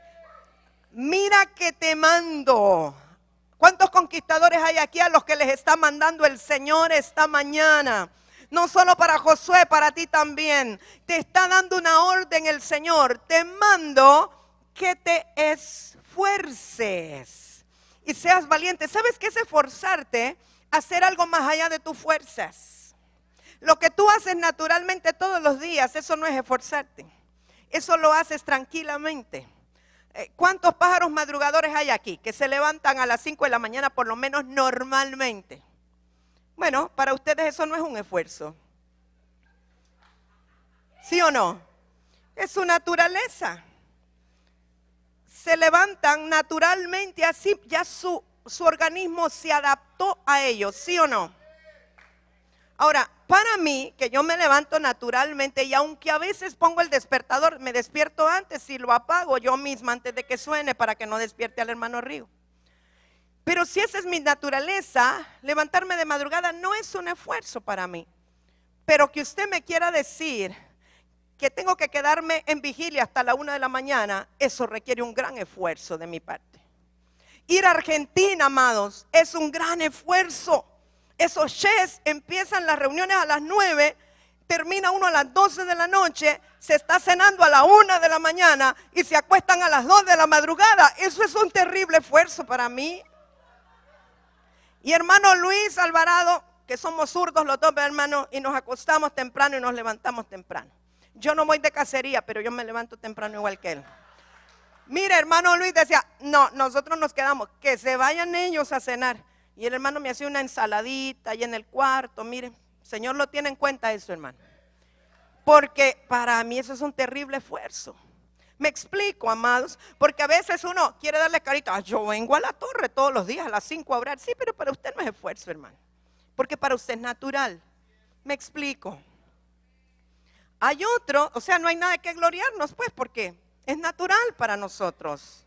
Mira que te mando ¿Cuántos conquistadores hay aquí a los que les está mandando el Señor esta mañana? No solo para Josué, para ti también. Te está dando una orden el Señor. Te mando que te esfuerces y seas valiente. ¿Sabes qué es esforzarte? Hacer algo más allá de tus fuerzas. Lo que tú haces naturalmente todos los días, eso no es esforzarte. Eso lo haces tranquilamente. Eh, ¿Cuántos pájaros madrugadores hay aquí que se levantan a las 5 de la mañana por lo menos normalmente? Bueno, para ustedes eso no es un esfuerzo. ¿Sí o no? Es su naturaleza. Se levantan naturalmente así, ya su, su organismo se adaptó a ellos, ¿sí o no? Ahora, para mí, que yo me levanto naturalmente y aunque a veces pongo el despertador, me despierto antes y lo apago yo misma antes de que suene para que no despierte al hermano Río. Pero si esa es mi naturaleza, levantarme de madrugada no es un esfuerzo para mí. Pero que usted me quiera decir que tengo que quedarme en vigilia hasta la una de la mañana, eso requiere un gran esfuerzo de mi parte. Ir a Argentina, amados, es un gran esfuerzo. Esos chefs empiezan las reuniones a las 9, termina uno a las 12 de la noche, se está cenando a la 1 de la mañana y se acuestan a las 2 de la madrugada. Eso es un terrible esfuerzo para mí. Y hermano Luis Alvarado, que somos zurdos los dos, hermano, y nos acostamos temprano y nos levantamos temprano. Yo no voy de cacería, pero yo me levanto temprano igual que él. Mira, hermano Luis decía, no, nosotros nos quedamos, que se vayan ellos a cenar. Y el hermano me hacía una ensaladita ahí en el cuarto, miren, Señor lo tiene en cuenta eso, hermano. Porque para mí eso es un terrible esfuerzo. Me explico, amados, porque a veces uno quiere darle carita, ah, yo vengo a la torre todos los días a las 5 a orar, sí, pero para usted no es esfuerzo, hermano, porque para usted es natural. Me explico. Hay otro, o sea, no hay nada que gloriarnos, pues, porque es natural para nosotros.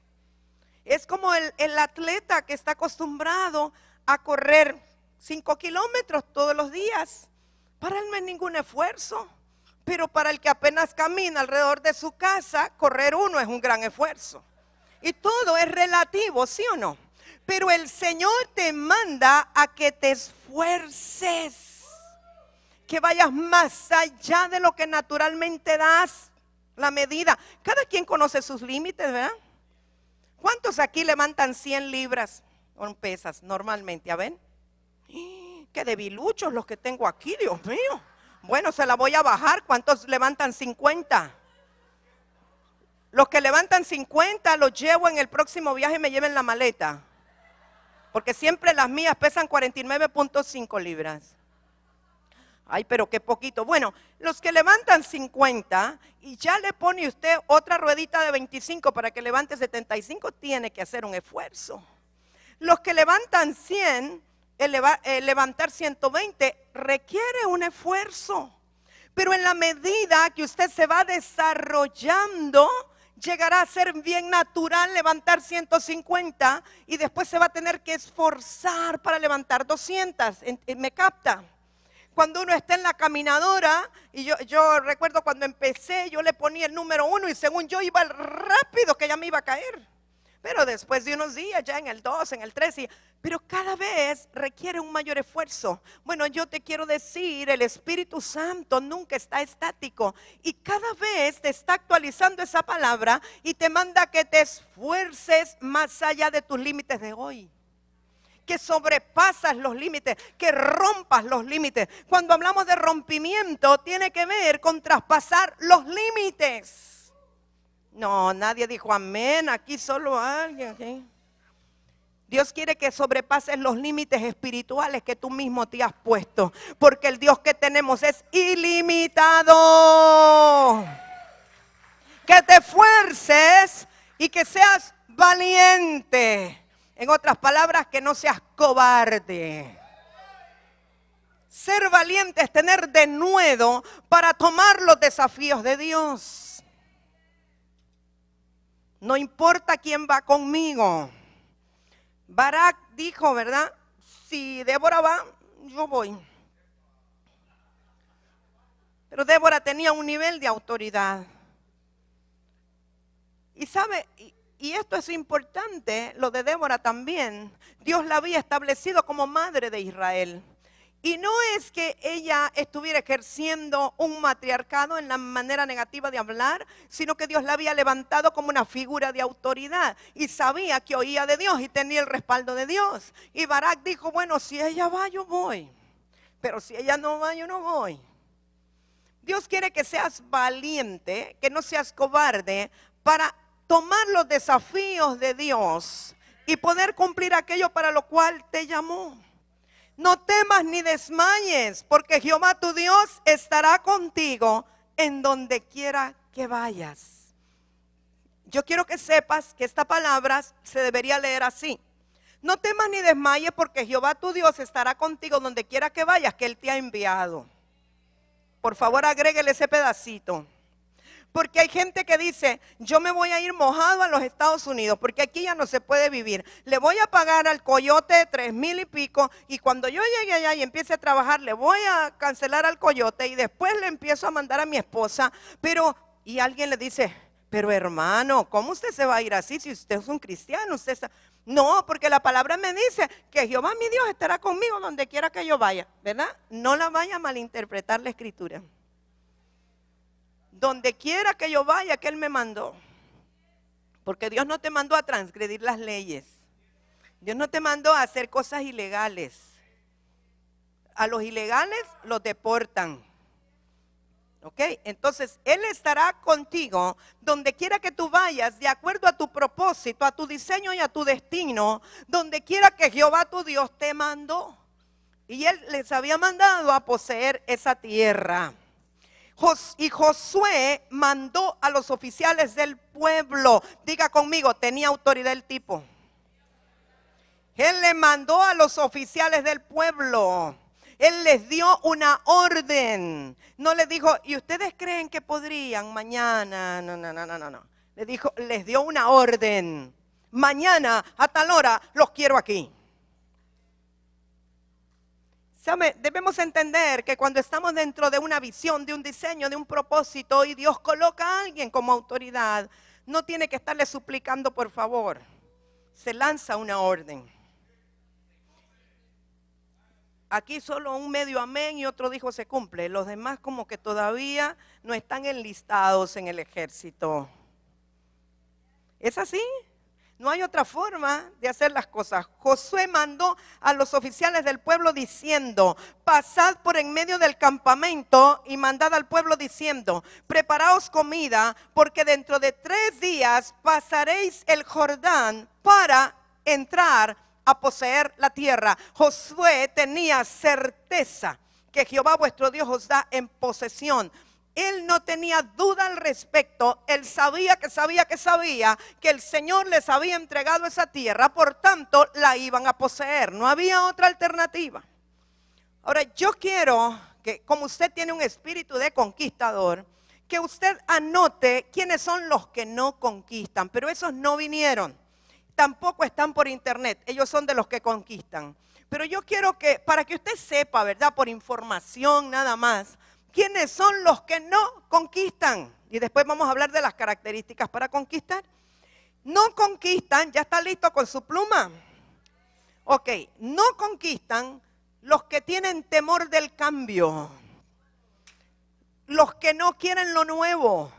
Es como el, el atleta que está acostumbrado a correr 5 kilómetros todos los días. Para él no es ningún esfuerzo, pero para el que apenas camina alrededor de su casa, correr uno es un gran esfuerzo. Y todo es relativo, ¿sí o no? Pero el Señor te manda a que te esfuerces, que vayas más allá de lo que naturalmente das, la medida. Cada quien conoce sus límites, ¿verdad? ¿Cuántos aquí levantan 100 libras? son pesas normalmente, ¿a ven? Qué debiluchos los que tengo aquí, Dios mío. Bueno, se la voy a bajar. ¿Cuántos levantan 50? Los que levantan 50 los llevo en el próximo viaje y me lleven la maleta. Porque siempre las mías pesan 49.5 libras. Ay, pero qué poquito. Bueno, los que levantan 50 y ya le pone usted otra ruedita de 25 para que levante 75, tiene que hacer un esfuerzo. Los que levantan 100, eh, levantar 120 requiere un esfuerzo. Pero en la medida que usted se va desarrollando, llegará a ser bien natural levantar 150 y después se va a tener que esforzar para levantar 200. Eh, ¿Me capta? Cuando uno está en la caminadora, y yo, yo recuerdo cuando empecé, yo le ponía el número uno y según yo iba rápido que ya me iba a caer. Pero después de unos días, ya en el 2, en el 3, pero cada vez requiere un mayor esfuerzo. Bueno, yo te quiero decir, el Espíritu Santo nunca está estático y cada vez te está actualizando esa palabra y te manda que te esfuerces más allá de tus límites de hoy que sobrepasas los límites, que rompas los límites. Cuando hablamos de rompimiento, tiene que ver con traspasar los límites. No, nadie dijo amén, aquí solo alguien. Dios quiere que sobrepases los límites espirituales que tú mismo te has puesto, porque el Dios que tenemos es ilimitado. Que te fuerces y que seas valiente. En otras palabras, que no seas cobarde. Ser valiente es tener de nuevo para tomar los desafíos de Dios. No importa quién va conmigo. Barak dijo, ¿verdad? Si Débora va, yo voy. Pero Débora tenía un nivel de autoridad. Y sabe, y, esto es importante, lo de Débora también. Dios la había establecido como madre de Israel. Y no es que ella estuviera ejerciendo un matriarcado en la manera negativa de hablar, sino que Dios la había levantado como una figura de autoridad y sabía que oía de Dios y tenía el respaldo de Dios. Y Barak dijo, bueno, si ella va, yo voy. Pero si ella no va, yo no voy. Dios quiere que seas valiente, que no seas cobarde, para tomar los desafíos de Dios y poder cumplir aquello para lo cual te llamó. No temas ni desmayes, porque Jehová tu Dios estará contigo en donde quiera que vayas. Yo quiero que sepas que esta palabra se debería leer así. No temas ni desmayes porque Jehová tu Dios estará contigo donde quiera que vayas, que Él te ha enviado. Por favor, agréguele ese pedacito. Porque hay gente que dice, yo me voy a ir mojado a los Estados Unidos, porque aquí ya no se puede vivir. Le voy a pagar al coyote de tres mil y pico, y cuando yo llegue allá y empiece a trabajar, le voy a cancelar al coyote y después le empiezo a mandar a mi esposa. Pero, y alguien le dice, pero hermano, ¿cómo usted se va a ir así si usted es un cristiano? Usted No, porque la palabra me dice que Jehová mi Dios estará conmigo donde quiera que yo vaya, ¿verdad? No la vaya a malinterpretar la escritura donde quiera que yo vaya, que Él me mandó. Porque Dios no te mandó a transgredir las leyes. Dios no te mandó a hacer cosas ilegales. A los ilegales los deportan. ¿Ok? Entonces, Él estará contigo donde quiera que tú vayas, de acuerdo a tu propósito, a tu diseño y a tu destino, donde quiera que Jehová tu Dios te mandó. Y Él les había mandado a poseer esa tierra y Josué mandó a los oficiales del pueblo, diga conmigo, tenía autoridad el tipo. Él le mandó a los oficiales del pueblo. Él les dio una orden. No le dijo, ¿y ustedes creen que podrían mañana? No, no, no, no, no. Le dijo, les dio una orden. Mañana a tal hora los quiero aquí. Debemos entender que cuando estamos dentro de una visión, de un diseño, de un propósito y Dios coloca a alguien como autoridad, no tiene que estarle suplicando por favor. Se lanza una orden. Aquí solo un medio amén y otro dijo se cumple. Los demás como que todavía no están enlistados en el ejército. ¿Es así? No hay otra forma de hacer las cosas. Josué mandó a los oficiales del pueblo diciendo, pasad por en medio del campamento y mandad al pueblo diciendo, preparaos comida, porque dentro de tres días pasaréis el Jordán para entrar a poseer la tierra. Josué tenía certeza que Jehová vuestro Dios os da en posesión. Él no tenía duda al respecto. Él sabía que sabía que sabía que el Señor les había entregado esa tierra, por tanto la iban a poseer. No había otra alternativa. Ahora, yo quiero que como usted tiene un espíritu de conquistador, que usted anote quiénes son los que no conquistan, pero esos no vinieron. Tampoco están por internet, ellos son de los que conquistan. Pero yo quiero que, para que usted sepa, ¿verdad? Por información nada más, ¿Quiénes son los que no conquistan? Y después vamos a hablar de las características para conquistar. No conquistan, ya está listo con su pluma. Ok, no conquistan los que tienen temor del cambio, los que no quieren lo nuevo,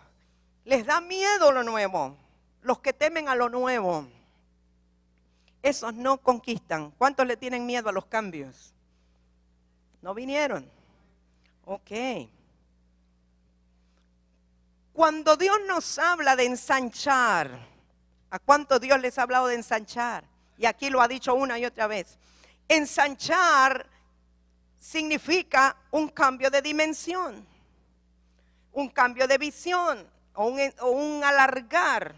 les da miedo lo nuevo, los que temen a lo nuevo. Esos no conquistan. ¿Cuántos le tienen miedo a los cambios? No vinieron. Ok. Cuando Dios nos habla de ensanchar, ¿a cuánto Dios les ha hablado de ensanchar? Y aquí lo ha dicho una y otra vez. Ensanchar significa un cambio de dimensión, un cambio de visión o un, alargar.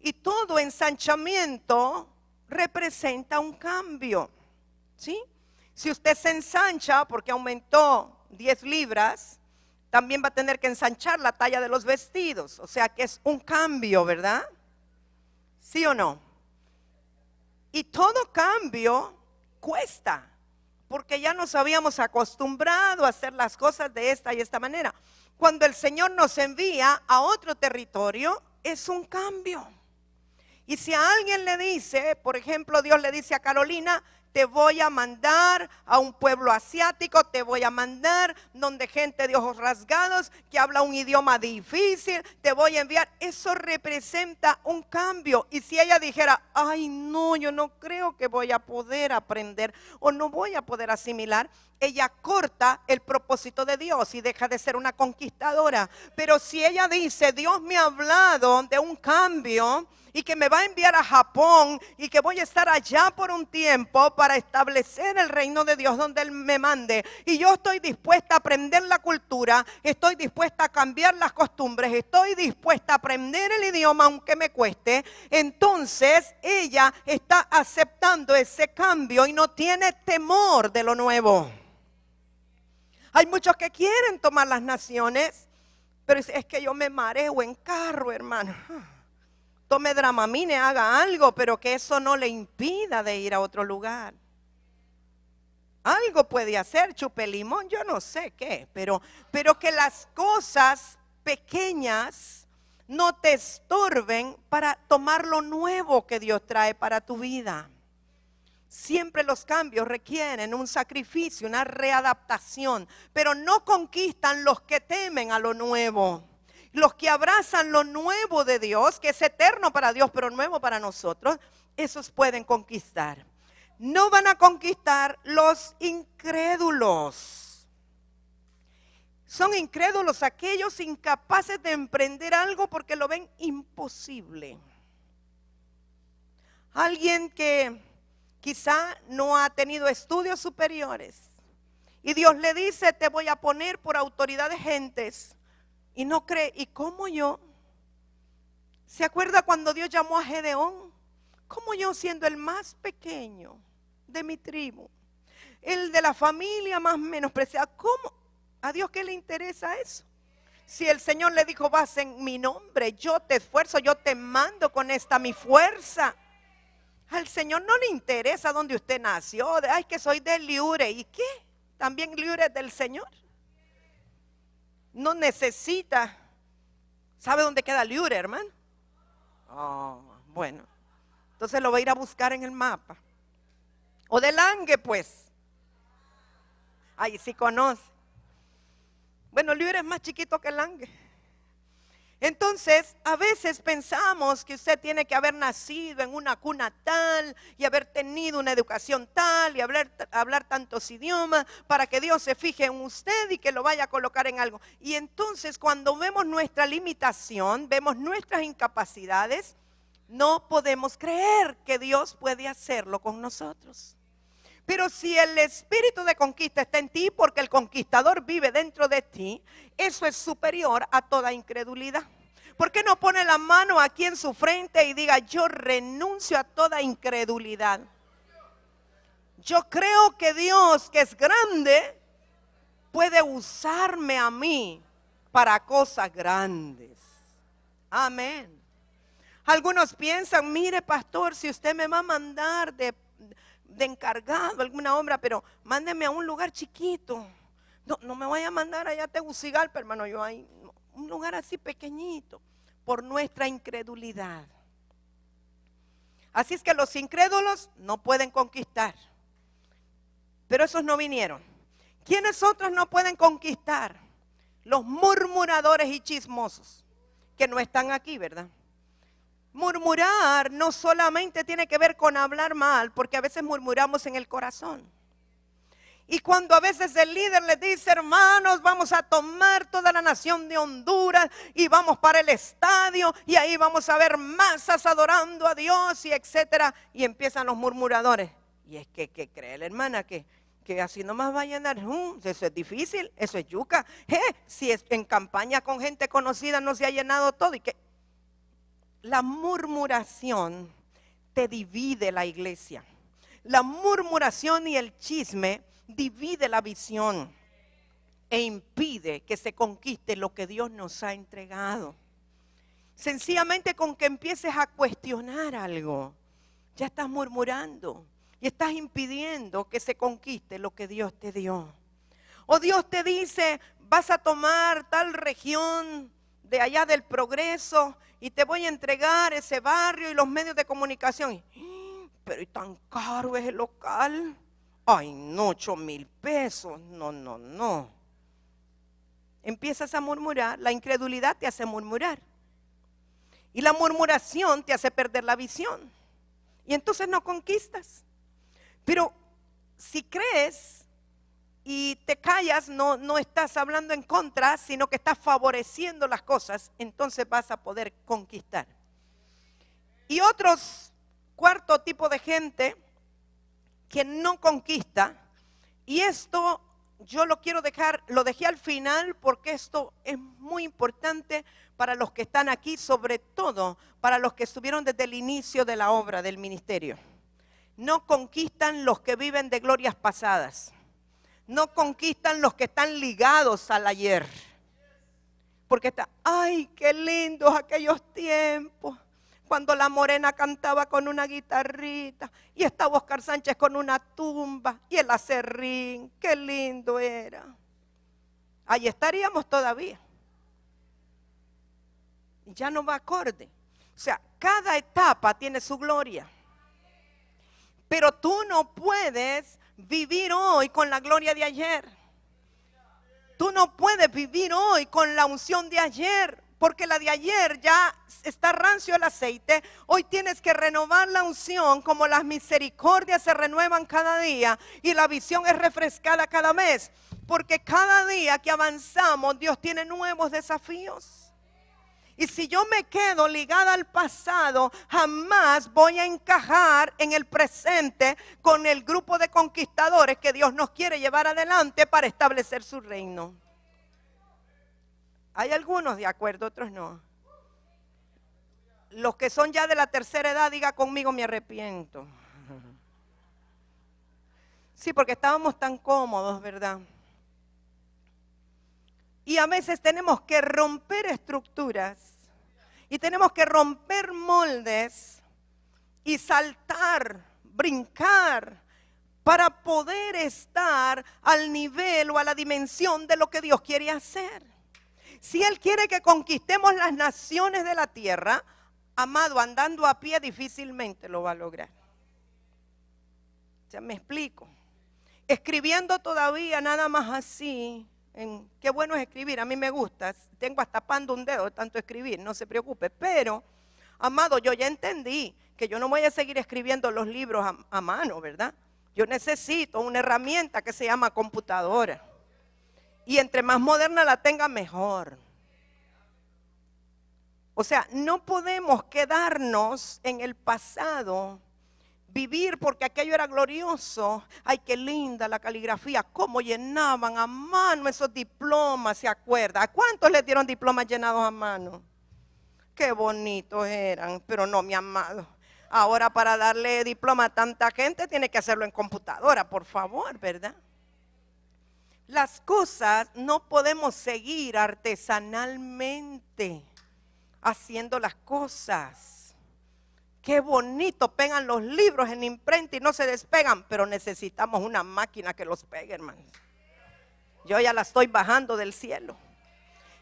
Y todo ensanchamiento representa un cambio. ¿Sí? Si usted se ensancha porque aumentó 10 libras, también va a tener que ensanchar la talla de los vestidos. O sea que es un cambio, ¿verdad? ¿Sí o no? Y todo cambio cuesta, porque ya nos habíamos acostumbrado a hacer las cosas de esta y esta manera. Cuando el Señor nos envía a otro territorio, es un cambio. Y si a alguien le dice, por ejemplo, Dios le dice a Carolina, te voy a mandar a un pueblo asiático, te voy a mandar donde gente de ojos rasgados que habla un idioma difícil, te voy a enviar. Eso representa un cambio. Y si ella dijera, ay no, yo no creo que voy a poder aprender o no voy a poder asimilar, ella corta el propósito de Dios y deja de ser una conquistadora. Pero si ella dice, Dios me ha hablado de un cambio, y que me va a enviar a Japón y que voy a estar allá por un tiempo para establecer el reino de Dios donde Él me mande. Y yo estoy dispuesta a aprender la cultura, estoy dispuesta a cambiar las costumbres, estoy dispuesta a aprender el idioma aunque me cueste. Entonces ella está aceptando ese cambio y no tiene temor de lo nuevo. Hay muchos que quieren tomar las naciones, pero es que yo me mareo en carro, hermano tome dramamine, haga algo, pero que eso no le impida de ir a otro lugar. Algo puede hacer, chupe limón, yo no sé qué, pero, pero que las cosas pequeñas no te estorben para tomar lo nuevo que Dios trae para tu vida. Siempre los cambios requieren un sacrificio, una readaptación, pero no conquistan los que temen a lo nuevo los que abrazan lo nuevo de Dios, que es eterno para Dios, pero nuevo para nosotros, esos pueden conquistar. No van a conquistar los incrédulos. Son incrédulos aquellos incapaces de emprender algo porque lo ven imposible. Alguien que quizá no ha tenido estudios superiores y Dios le dice, te voy a poner por autoridad de gentes y no cree. ¿Y cómo yo? ¿Se acuerda cuando Dios llamó a Gedeón? como yo siendo el más pequeño de mi tribu, el de la familia más menospreciada, cómo? ¿A Dios qué le interesa eso? Si el Señor le dijo, vas en mi nombre, yo te esfuerzo, yo te mando con esta mi fuerza. Al Señor no le interesa dónde usted nació, ay que soy de Liure, ¿y qué? También Liure del Señor no necesita. ¿Sabe dónde queda Liure, hermano? Oh, bueno. Entonces lo va a ir a buscar en el mapa. O de Lange, pues. Ahí sí conoce. Bueno, Liure es más chiquito que Lange. Entonces, a veces pensamos que usted tiene que haber nacido en una cuna tal y haber tenido una educación tal y hablar, hablar tantos idiomas para que Dios se fije en usted y que lo vaya a colocar en algo. Y entonces cuando vemos nuestra limitación, vemos nuestras incapacidades, no podemos creer que Dios puede hacerlo con nosotros. Pero si el espíritu de conquista está en ti, porque el conquistador vive dentro de ti, eso es superior a toda incredulidad. ¿Por qué no pone la mano aquí en su frente y diga, yo renuncio a toda incredulidad? Yo creo que Dios, que es grande, puede usarme a mí para cosas grandes. Amén. Algunos piensan, mire pastor, si usted me va a mandar de de encargado, alguna obra, pero mándeme a un lugar chiquito. No, me vaya a mandar allá a Tegucigalpa, hermano, yo hay un lugar así pequeñito, por nuestra incredulidad. Así es que los incrédulos no pueden conquistar. Pero esos no vinieron. ¿Quiénes otros no pueden conquistar? Los murmuradores y chismosos, que no están aquí, ¿verdad? Murmurar no solamente tiene que ver con hablar mal, porque a veces murmuramos en el corazón. Y cuando a veces el líder le dice, hermanos, vamos a tomar toda la nación de Honduras y vamos para el estadio y ahí vamos a ver masas adorando a Dios y etcétera, y empiezan los murmuradores. Y es que, ¿qué cree la hermana? Que, que así nomás va a llenar, mm, eso es difícil, eso es yuca. Si es en campaña con gente conocida no se ha llenado todo, ¿y que la murmuración te divide la iglesia. La murmuración y el chisme divide la visión e impide que se conquiste lo que Dios nos ha entregado. Sencillamente con que empieces a cuestionar algo, ya estás murmurando y estás impidiendo que se conquiste lo que Dios te dio. O Dios te dice, vas a tomar tal región de allá del progreso y te voy a entregar ese barrio y los medios de comunicación. Pero ¿y tan caro es el local? Ay, no, ocho mil pesos. No, no, no. Empiezas a murmurar, la incredulidad te hace murmurar. Y la murmuración te hace perder la visión. Y entonces no conquistas. Pero si crees y te callas, no, no estás hablando en contra, sino que estás favoreciendo las cosas, entonces vas a poder conquistar. Y otros, cuarto tipo de gente que no conquista, y esto yo lo quiero dejar, lo dejé al final porque esto es muy importante para los que están aquí, sobre todo para los que estuvieron desde el inicio de la obra del ministerio. No conquistan los que viven de glorias pasadas no conquistan los que están ligados al ayer. Porque está, ay, qué lindos aquellos tiempos. Cuando la morena cantaba con una guitarrita y estaba Oscar Sánchez con una tumba y el acerrín, qué lindo era. Ahí estaríamos todavía. Ya no va acorde. O sea, cada etapa tiene su gloria. Pero tú no puedes vivir hoy con la gloria de ayer. Tú no puedes vivir hoy con la unción de ayer, porque la de ayer ya está rancio el aceite. Hoy tienes que renovar la unción como las misericordias se renuevan cada día y la visión es refrescada cada mes, porque cada día que avanzamos Dios tiene nuevos desafíos. Y si yo me quedo ligada al pasado, jamás voy a encajar en el presente con el grupo de conquistadores que Dios nos quiere llevar adelante para establecer su reino. Hay algunos de acuerdo, otros no. Los que son ya de la tercera edad, diga conmigo, me arrepiento. Sí, porque estábamos tan cómodos, ¿verdad? Y a veces tenemos que romper estructuras y tenemos que romper moldes y saltar, brincar, para poder estar al nivel o a la dimensión de lo que Dios quiere hacer. Si Él quiere que conquistemos las naciones de la tierra, amado, andando a pie difícilmente lo va a lograr. Ya me explico. Escribiendo todavía nada más así, qué bueno es escribir, a mí me gusta. Tengo hasta pando un dedo tanto escribir, no se preocupe. Pero, amado, yo ya entendí que yo no voy a seguir escribiendo los libros a mano, ¿verdad? Yo necesito una herramienta que se llama computadora. Y entre más moderna la tenga, mejor. O sea, no podemos quedarnos en el pasado vivir porque aquello era glorioso. Ay, qué linda la caligrafía, cómo llenaban a mano esos diplomas, ¿se acuerda? ¿A cuántos le dieron diplomas llenados a mano? Qué bonitos eran, pero no, mi amado. Ahora para darle diploma a tanta gente tiene que hacerlo en computadora, por favor, ¿verdad? Las cosas no podemos seguir artesanalmente haciendo las cosas. Qué bonito, pegan los libros en imprenta y no se despegan, pero necesitamos una máquina que los pegue, hermano. Yo ya la estoy bajando del cielo.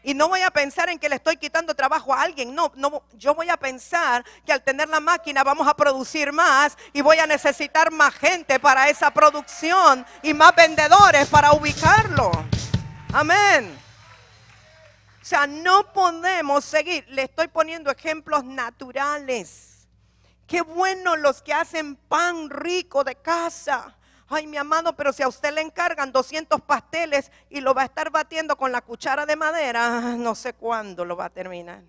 Y no voy a pensar en que le estoy quitando trabajo a alguien. No, no, yo voy a pensar que al tener la máquina vamos a producir más y voy a necesitar más gente para esa producción y más vendedores para ubicarlo. Amén. O sea, no podemos seguir. Le estoy poniendo ejemplos naturales. Qué bueno los que hacen pan rico de casa. Ay, mi amado, pero si a usted le encargan 200 pasteles y lo va a estar batiendo con la cuchara de madera, no sé cuándo lo va a terminar.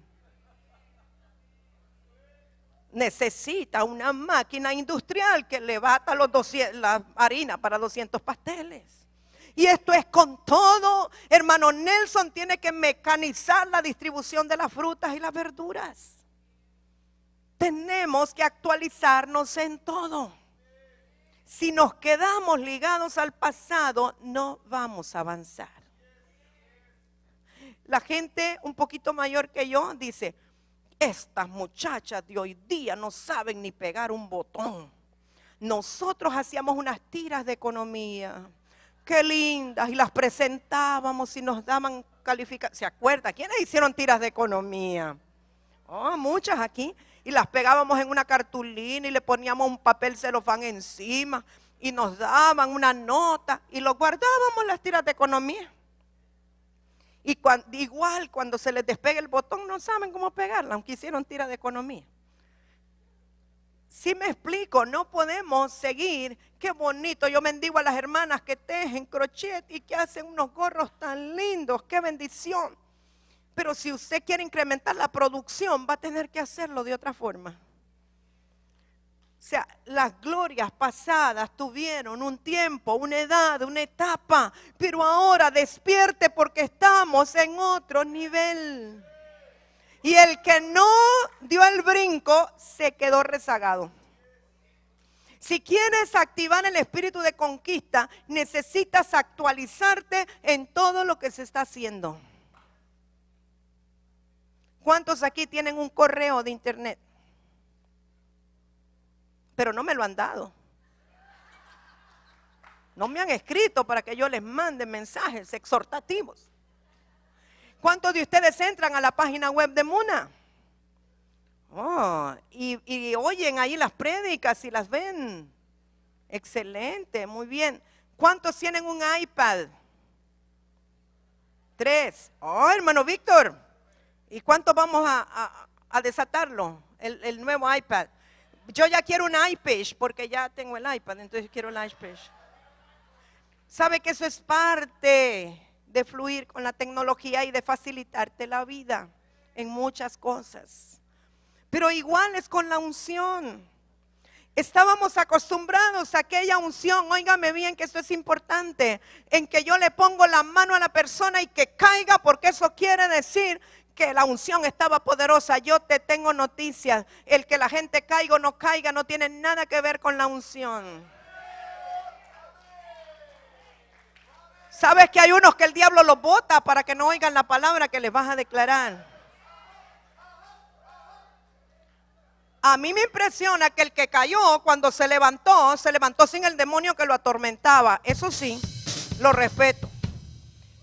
Necesita una máquina industrial que le bata los 200, la harina para 200 pasteles. Y esto es con todo. Hermano Nelson tiene que mecanizar la distribución de las frutas y las verduras tenemos que actualizarnos en todo. Si nos quedamos ligados al pasado, no vamos a avanzar. La gente un poquito mayor que yo dice, estas muchachas de hoy día no saben ni pegar un botón. Nosotros hacíamos unas tiras de economía, qué lindas, y las presentábamos y nos daban calificaciones. ¿Se acuerda? ¿Quiénes hicieron tiras de economía? Oh, muchas aquí y las pegábamos en una cartulina y le poníamos un papel celofán encima y nos daban una nota y lo guardábamos las tiras de economía. Y igual cuando se les despega el botón no saben cómo pegarla, aunque hicieron tiras de economía. Si me explico, no podemos seguir. Qué bonito, yo bendigo a las hermanas que tejen crochet y que hacen unos gorros tan lindos, qué bendición. Pero si usted quiere incrementar la producción, va a tener que hacerlo de otra forma. O sea, las glorias pasadas tuvieron un tiempo, una edad, una etapa, pero ahora despierte porque estamos en otro nivel. Y el que no dio el brinco se quedó rezagado. Si quieres activar el espíritu de conquista, necesitas actualizarte en todo lo que se está haciendo. ¿Cuántos aquí tienen un correo de internet? Pero no me lo han dado. No me han escrito para que yo les mande mensajes exhortativos. ¿Cuántos de ustedes entran a la página web de Muna? Oh, y, oyen ahí las prédicas y las ven. Excelente, muy bien. ¿Cuántos tienen un iPad? Tres. Oh, hermano Víctor. ¿Y cuánto vamos a, desatarlo? El, nuevo iPad. Yo ya quiero un iPad porque ya tengo el iPad, entonces quiero el iPad. ¿Sabe que eso es parte de fluir con la tecnología y de facilitarte la vida en muchas cosas? Pero igual es con la unción. Estábamos acostumbrados a aquella unción, óigame bien que esto es importante, en que yo le pongo la mano a la persona y que caiga, porque eso quiere decir la unción estaba poderosa. Yo te tengo noticias. El que la gente caiga o no caiga no tiene nada que ver con la unción. Sabes que hay unos que el diablo los bota para que no oigan la palabra que les vas a declarar. A mí me impresiona que el que cayó cuando se levantó, se levantó sin el demonio que lo atormentaba. Eso sí, lo respeto.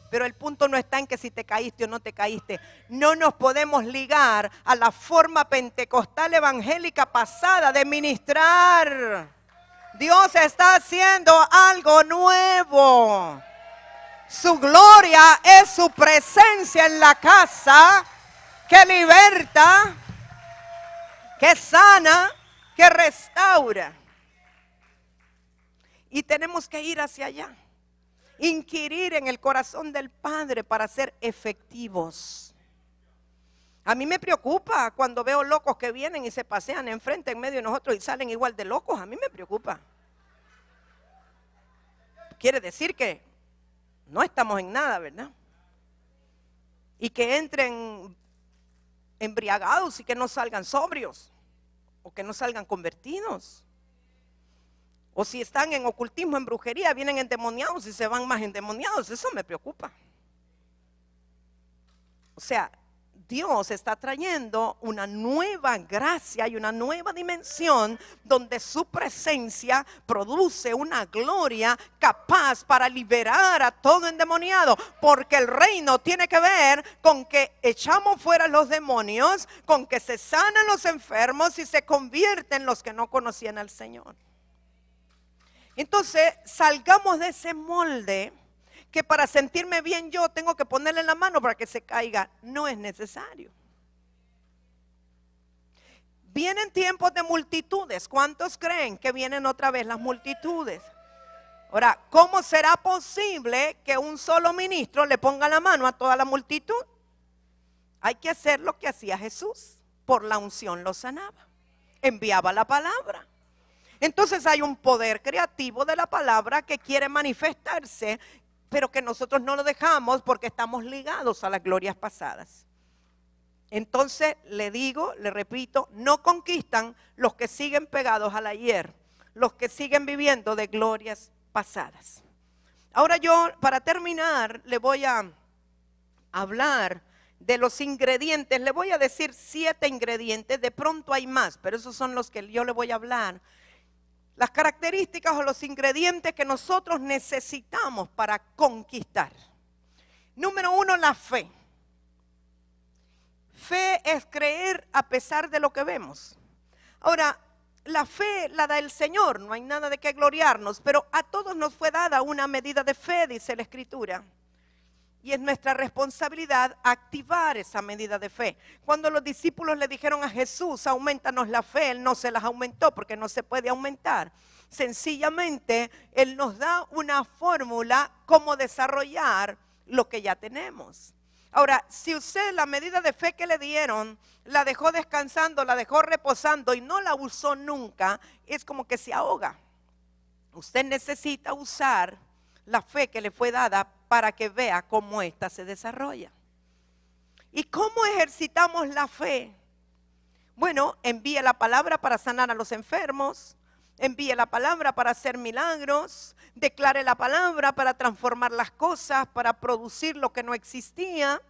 Pero el punto no está en que si te caíste o no te caíste. No nos podemos ligar a la forma pentecostal evangélica pasada de ministrar. Dios está haciendo algo nuevo. Su gloria es su presencia en la casa que liberta, que sana, que restaura. Y tenemos que ir hacia allá inquirir en el corazón del Padre para ser efectivos. A mí me preocupa cuando veo locos que vienen y se pasean enfrente, en medio de nosotros y salen igual de locos. A mí me preocupa. Quiere decir que no estamos en nada, ¿verdad? Y que entren embriagados y que no salgan sobrios o que no salgan convertidos. O si están en ocultismo, en brujería, vienen endemoniados y se van más endemoniados. Eso me preocupa. O sea, Dios está trayendo una nueva gracia y una nueva dimensión donde su presencia produce una gloria capaz para liberar a todo endemoniado. Porque el reino tiene que ver con que echamos fuera los demonios, con que se sanan los enfermos y se convierten los que no conocían al Señor. Entonces, salgamos de ese molde que para sentirme bien yo tengo que ponerle la mano para que se caiga. No es necesario. Vienen tiempos de multitudes. ¿Cuántos creen que vienen otra vez las multitudes? Ahora, ¿cómo será posible que un solo ministro le ponga la mano a toda la multitud? Hay que hacer lo que hacía Jesús. Por la unción lo sanaba. Enviaba la palabra. Entonces hay un poder creativo de la palabra que quiere manifestarse, pero que nosotros no lo dejamos porque estamos ligados a las glorias pasadas. Entonces, le digo, le repito, no conquistan los que siguen pegados al ayer, los que siguen viviendo de glorias pasadas. Ahora yo, para terminar, le voy a hablar de los ingredientes. Le voy a decir siete ingredientes, de pronto hay más, pero esos son los que yo le voy a hablar las características o los ingredientes que nosotros necesitamos para conquistar. Número uno, la fe. Fe es creer a pesar de lo que vemos. Ahora, la fe la da el Señor, no hay nada de qué gloriarnos, pero a todos nos fue dada una medida de fe, dice la Escritura y es nuestra responsabilidad activar esa medida de fe. Cuando los discípulos le dijeron a Jesús, aumentanos la fe, Él no se las aumentó porque no se puede aumentar. Sencillamente, Él nos da una fórmula cómo desarrollar lo que ya tenemos. Ahora, si usted la medida de fe que le dieron la dejó descansando, la dejó reposando y no la usó nunca, es como que se ahoga. Usted necesita usar la fe que le fue dada para que vea cómo ésta se desarrolla. ¿Y cómo ejercitamos la fe? Bueno, envíe la palabra para sanar a los enfermos, envíe la palabra para hacer milagros, declare la palabra para transformar las cosas, para producir lo que no existía.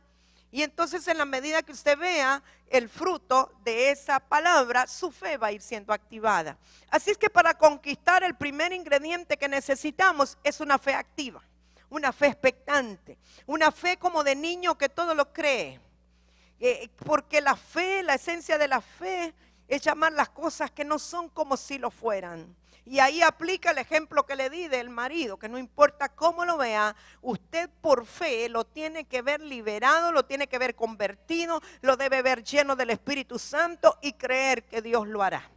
Y entonces en la medida que usted vea el fruto de esa palabra, su fe va a ir siendo activada. Así es que para conquistar el primer ingrediente que necesitamos es una fe activa una fe expectante, una fe como de niño que todo lo cree. Eh, porque la fe, la esencia de la fe es llamar las cosas que no son como si lo fueran. Y ahí aplica el ejemplo que le di del marido, que no importa cómo lo vea, usted por fe lo tiene que ver liberado, lo tiene que ver convertido, lo debe ver lleno del Espíritu Santo y creer que Dios lo hará.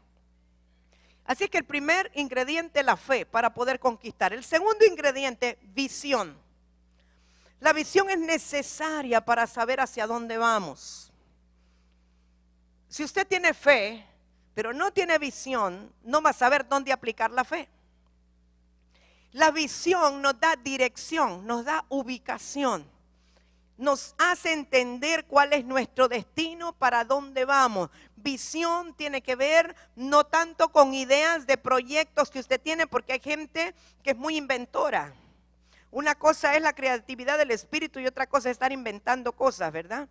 Así que el primer ingrediente, la fe, para poder conquistar. El segundo ingrediente, visión. La visión es necesaria para saber hacia dónde vamos. Si usted tiene fe, pero no tiene visión, no va a saber dónde aplicar la fe. La visión nos da dirección, nos da ubicación nos hace entender cuál es nuestro destino, para dónde vamos. Visión tiene que ver no tanto con ideas de proyectos que usted tiene, porque hay gente que es muy inventora. Una cosa es la creatividad del espíritu y otra cosa es estar inventando cosas, ¿verdad?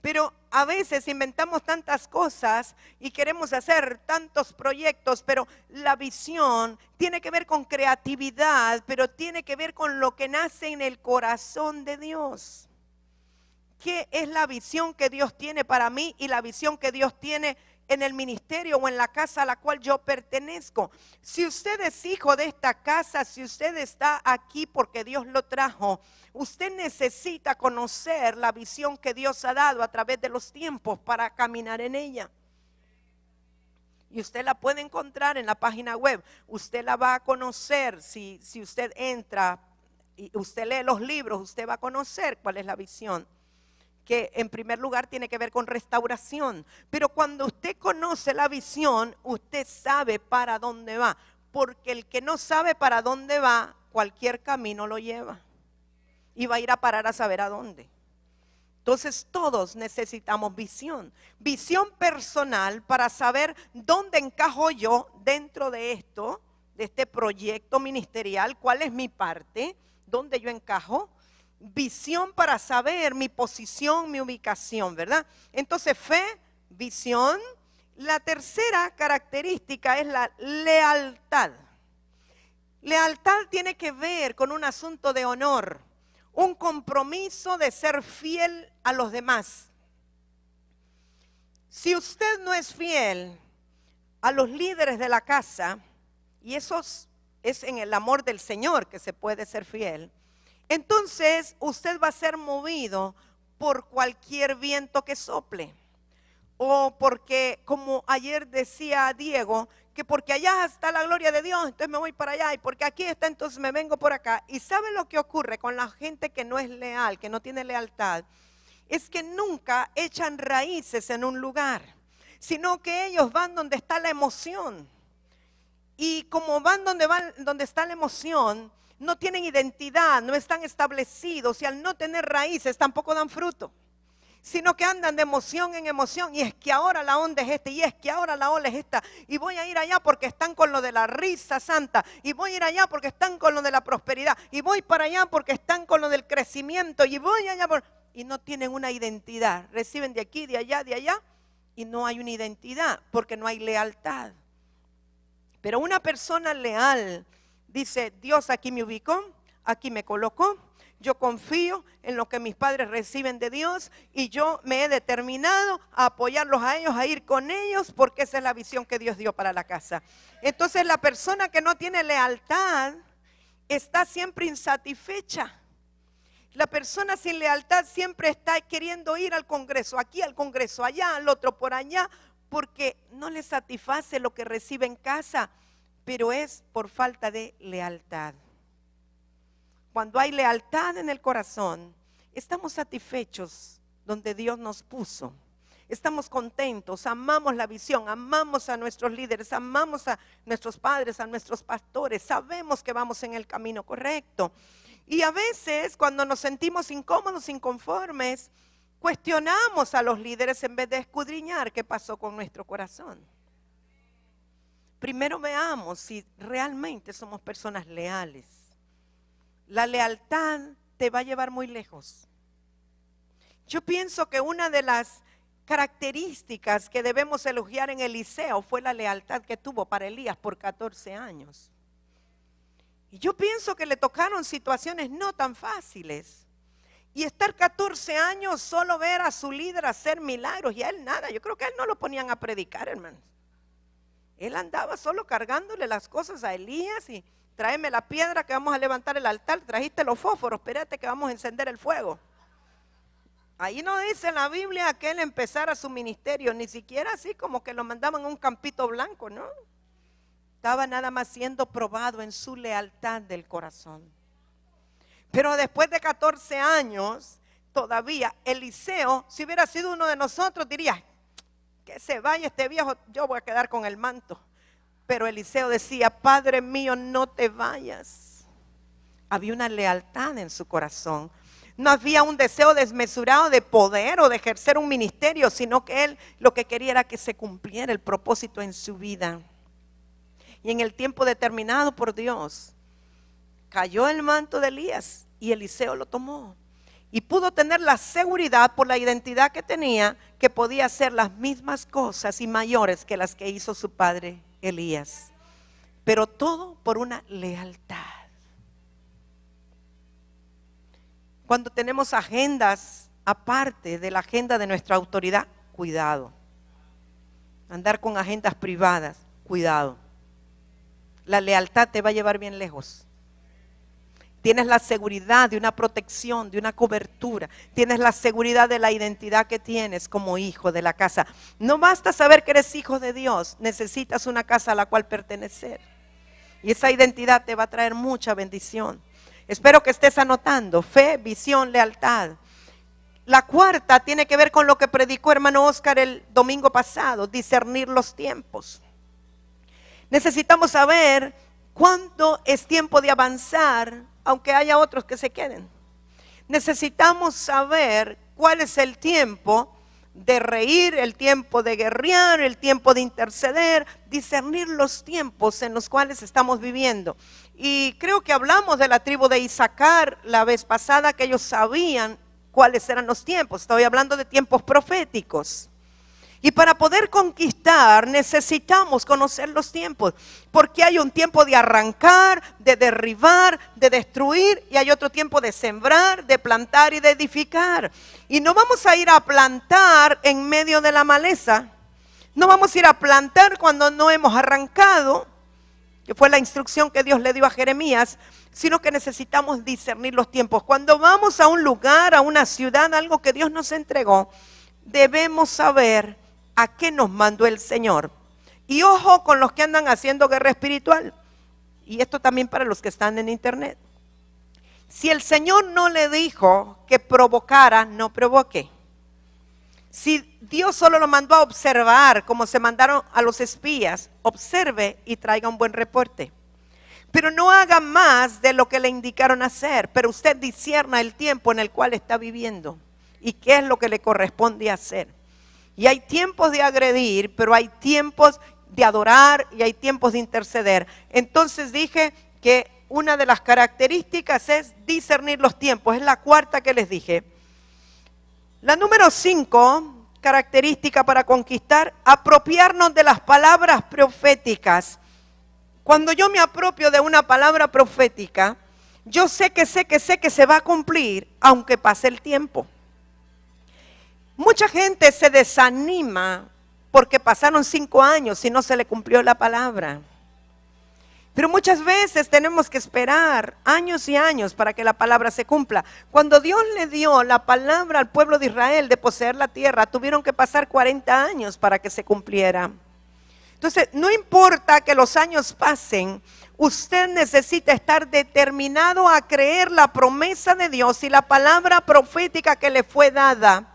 Pero a veces inventamos tantas cosas y queremos hacer tantos proyectos, pero la visión tiene que ver con creatividad, pero tiene que ver con lo que nace en el corazón de Dios qué es la visión que Dios tiene para mí y la visión que Dios tiene en el ministerio o en la casa a la cual yo pertenezco. Si usted es hijo de esta casa, si usted está aquí porque Dios lo trajo, usted necesita conocer la visión que Dios ha dado a través de los tiempos para caminar en ella. Y usted la puede encontrar en la página web. Usted la va a conocer si, si usted entra y usted lee los libros, usted va a conocer cuál es la visión que en primer lugar tiene que ver con restauración. Pero cuando usted conoce la visión, usted sabe para dónde va. Porque el que no sabe para dónde va, cualquier camino lo lleva. Y va a ir a parar a saber a dónde. Entonces todos necesitamos visión, visión personal para saber dónde encajo yo dentro de esto, de este proyecto ministerial, cuál es mi parte, dónde yo encajo, visión para saber mi posición, mi ubicación, ¿verdad? Entonces, fe, visión. La tercera característica es la lealtad. Lealtad tiene que ver con un asunto de honor, un compromiso de ser fiel a los demás. Si usted no es fiel a los líderes de la casa, y eso es en el amor del Señor que se puede ser fiel, entonces usted va a ser movido por cualquier viento que sople. O porque, como ayer decía Diego, que porque allá está la gloria de Dios, entonces me voy para allá, y porque aquí está, entonces me vengo por acá. ¿Y sabe lo que ocurre con la gente que no es leal, que no tiene lealtad? Es que nunca echan raíces en un lugar, sino que ellos van donde está la emoción. Y como van donde, van, donde está la emoción, no tienen identidad, no están establecidos y al no tener raíces tampoco dan fruto, sino que andan de emoción en emoción y es que ahora la onda es esta y es que ahora la ola es esta y voy a ir allá porque están con lo de la risa santa y voy a ir allá porque están con lo de la prosperidad y voy para allá porque están con lo del crecimiento y voy allá y no tienen una identidad, reciben de aquí, de allá, de allá y no hay una identidad porque no hay lealtad. Pero una persona leal dice, Dios aquí me ubicó, aquí me colocó, yo confío en lo que mis padres reciben de Dios y yo me he determinado a apoyarlos a ellos, a ir con ellos, porque esa es la visión que Dios dio para la casa. Entonces la persona que no tiene lealtad está siempre insatisfecha. La persona sin lealtad siempre está queriendo ir al Congreso, aquí al Congreso, allá, al otro por allá, porque no le satisface lo que recibe en casa pero es por falta de lealtad. Cuando hay lealtad en el corazón, estamos satisfechos donde Dios nos puso. Estamos contentos, amamos la visión, amamos a nuestros líderes, amamos a nuestros padres, a nuestros pastores, sabemos que vamos en el camino correcto. Y a veces cuando nos sentimos incómodos, inconformes, cuestionamos a los líderes en vez de escudriñar qué pasó con nuestro corazón. Primero veamos si realmente somos personas leales. La lealtad te va a llevar muy lejos. Yo pienso que una de las características que debemos elogiar en Eliseo fue la lealtad que tuvo para Elías por 14 años. Y yo pienso que le tocaron situaciones no tan fáciles. Y estar 14 años solo ver a su líder hacer milagros y a él nada. Yo creo que a él no lo ponían a predicar, hermano. Él andaba solo cargándole las cosas a Elías y tráeme la piedra que vamos a levantar el altar, trajiste los fósforos, espérate que vamos a encender el fuego. Ahí no dice la Biblia que él empezara su ministerio, ni siquiera así como que lo mandaban a un campito blanco, ¿no? Estaba nada más siendo probado en su lealtad del corazón. Pero después de 14 años, todavía Eliseo, si hubiera sido uno de nosotros, diría, que se vaya este viejo, yo voy a quedar con el manto. Pero Eliseo decía, Padre mío, no te vayas. Había una lealtad en su corazón. No había un deseo desmesurado de poder o de ejercer un ministerio, sino que él lo que quería era que se cumpliera el propósito en su vida. Y en el tiempo determinado por Dios, cayó el manto de Elías y Eliseo lo tomó y pudo tener la seguridad por la identidad que tenía que podía hacer las mismas cosas y mayores que las que hizo su padre Elías. Pero todo por una lealtad. Cuando tenemos agendas aparte de la agenda de nuestra autoridad, cuidado. Andar con agendas privadas, cuidado. La lealtad te va a llevar bien lejos. Tienes la seguridad de una protección, de una cobertura. Tienes la seguridad de la identidad que tienes como hijo de la casa. No basta saber que eres hijo de Dios, necesitas una casa a la cual pertenecer. Y esa identidad te va a traer mucha bendición. Espero que estés anotando fe, visión, lealtad. La cuarta tiene que ver con lo que predicó hermano Oscar el domingo pasado, discernir los tiempos. Necesitamos saber cuándo es tiempo de avanzar aunque haya otros que se queden. Necesitamos saber cuál es el tiempo de reír, el tiempo de guerrear, el tiempo de interceder, discernir los tiempos en los cuales estamos viviendo. Y creo que hablamos de la tribu de Isaacar la vez pasada, que ellos sabían cuáles eran los tiempos. Estoy hablando de tiempos proféticos. Y para poder conquistar necesitamos conocer los tiempos, porque hay un tiempo de arrancar, de derribar, de destruir, y hay otro tiempo de sembrar, de plantar y de edificar. Y no vamos a ir a plantar en medio de la maleza, no vamos a ir a plantar cuando no hemos arrancado, que fue la instrucción que Dios le dio a Jeremías, sino que necesitamos discernir los tiempos. Cuando vamos a un lugar, a una ciudad, algo que Dios nos entregó, debemos saber ¿A qué nos mandó el Señor? Y ojo con los que andan haciendo guerra espiritual. Y esto también para los que están en internet. Si el Señor no le dijo que provocara, no provoque. Si Dios solo lo mandó a observar, como se mandaron a los espías, observe y traiga un buen reporte. Pero no haga más de lo que le indicaron hacer, pero usted discierna el tiempo en el cual está viviendo y qué es lo que le corresponde hacer. Y hay tiempos de agredir, pero hay tiempos de adorar y hay tiempos de interceder. Entonces dije que una de las características es discernir los tiempos, es la cuarta que les dije. La número cinco, característica para conquistar, apropiarnos de las palabras proféticas. Cuando yo me apropio de una palabra profética, yo sé que sé que sé que se va a cumplir, aunque pase el tiempo. Mucha gente se desanima porque pasaron cinco años y no se le cumplió la palabra. Pero muchas veces tenemos que esperar años y años para que la palabra se cumpla. Cuando Dios le dio la palabra al pueblo de Israel de poseer la tierra, tuvieron que pasar 40 años para que se cumpliera. Entonces, no importa que los años pasen, usted necesita estar determinado a creer la promesa de Dios y la palabra profética que le fue dada.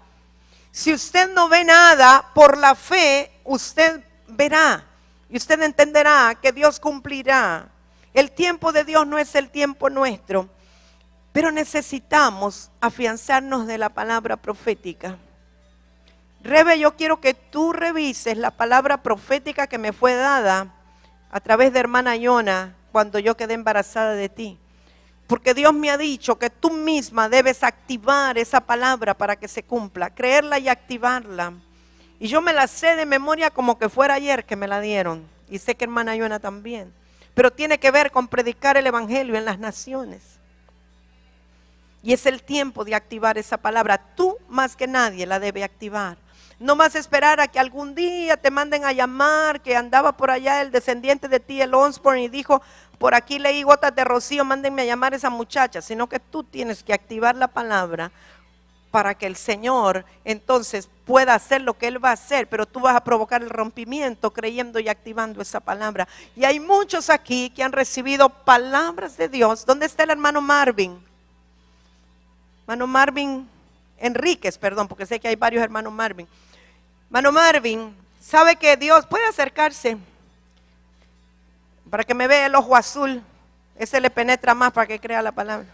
Si usted no ve nada, por la fe usted verá y usted entenderá que Dios cumplirá. El tiempo de Dios no es el tiempo nuestro, pero necesitamos afianzarnos de la palabra profética. Rebe, yo quiero que tú revises la palabra profética que me fue dada a través de hermana Yona cuando yo quedé embarazada de ti. Porque Dios me ha dicho que tú misma debes activar esa palabra para que se cumpla, creerla y activarla. Y yo me la sé de memoria como que fuera ayer que me la dieron. Y sé que hermana Yona también. Pero tiene que ver con predicar el Evangelio en las naciones. Y es el tiempo de activar esa palabra. Tú más que nadie la debe activar. No más esperar a que algún día te manden a llamar, que andaba por allá el descendiente de ti, el Osborne, y dijo, por aquí leí gotas de rocío, mándenme a llamar a esa muchacha, sino que tú tienes que activar la palabra para que el Señor entonces pueda hacer lo que Él va a hacer, pero tú vas a provocar el rompimiento creyendo y activando esa palabra. Y hay muchos aquí que han recibido palabras de Dios. ¿Dónde está el hermano Marvin? Hermano Marvin Enríquez, perdón, porque sé que hay varios hermanos Marvin. Mano Marvin, sabe que Dios puede acercarse para que me vea el ojo azul. Ese le penetra más para que crea la palabra.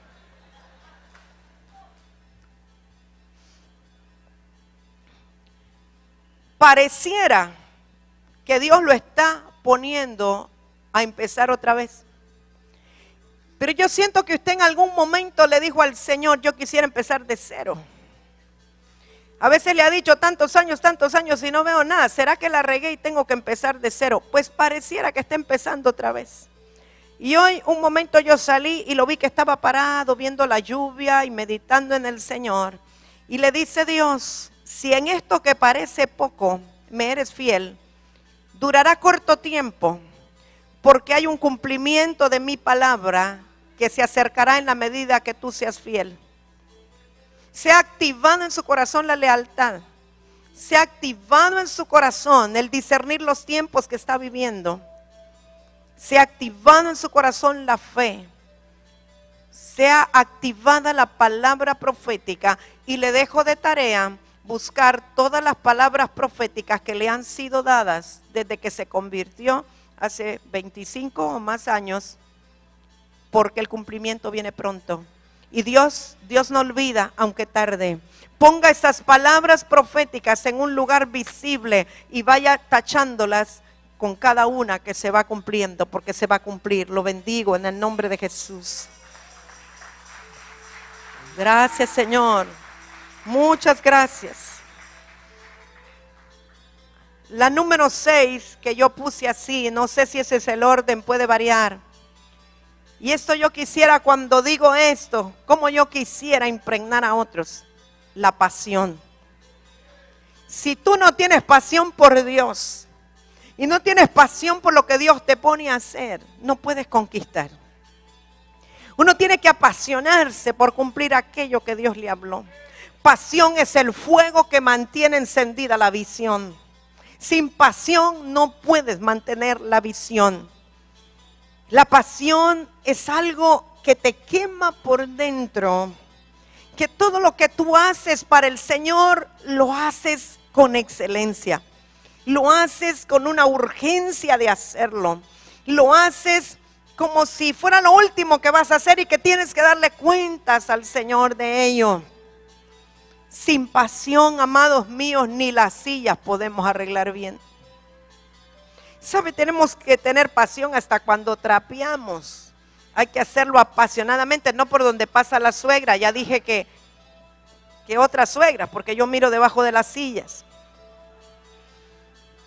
Pareciera que Dios lo está poniendo a empezar otra vez. Pero yo siento que usted en algún momento le dijo al Señor, yo quisiera empezar de cero. A veces le ha dicho tantos años, tantos años y no veo nada. ¿Será que la regué y tengo que empezar de cero? Pues pareciera que está empezando otra vez. Y hoy un momento yo salí y lo vi que estaba parado viendo la lluvia y meditando en el Señor. Y le dice Dios, si en esto que parece poco me eres fiel, durará corto tiempo, porque hay un cumplimiento de mi palabra que se acercará en la medida que tú seas fiel. Se ha activado en su corazón la lealtad. Se ha activado en su corazón el discernir los tiempos que está viviendo. Se ha activado en su corazón la fe. Se ha activada la palabra profética y le dejo de tarea buscar todas las palabras proféticas que le han sido dadas desde que se convirtió hace 25 o más años, porque el cumplimiento viene pronto. Y Dios, Dios no olvida, aunque tarde. Ponga esas palabras proféticas en un lugar visible y vaya tachándolas con cada una que se va cumpliendo, porque se va a cumplir. Lo bendigo en el nombre de Jesús. Gracias, Señor. Muchas gracias. La número 6 que yo puse así, no sé si ese es el orden, puede variar. Y esto yo quisiera, cuando digo esto, como yo quisiera impregnar a otros, la pasión. Si tú no tienes pasión por Dios y no tienes pasión por lo que Dios te pone a hacer, no puedes conquistar. Uno tiene que apasionarse por cumplir aquello que Dios le habló. Pasión es el fuego que mantiene encendida la visión. Sin pasión no puedes mantener la visión. La pasión es algo que te quema por dentro, que todo lo que tú haces para el Señor lo haces con excelencia, lo haces con una urgencia de hacerlo, lo haces como si fuera lo último que vas a hacer y que tienes que darle cuentas al Señor de ello. Sin pasión, amados míos, ni las sillas podemos arreglar bien. ¿Sabe? Tenemos que tener pasión hasta cuando trapeamos. Hay que hacerlo apasionadamente, no por donde pasa la suegra. Ya dije que, que otra suegra, porque yo miro debajo de las sillas.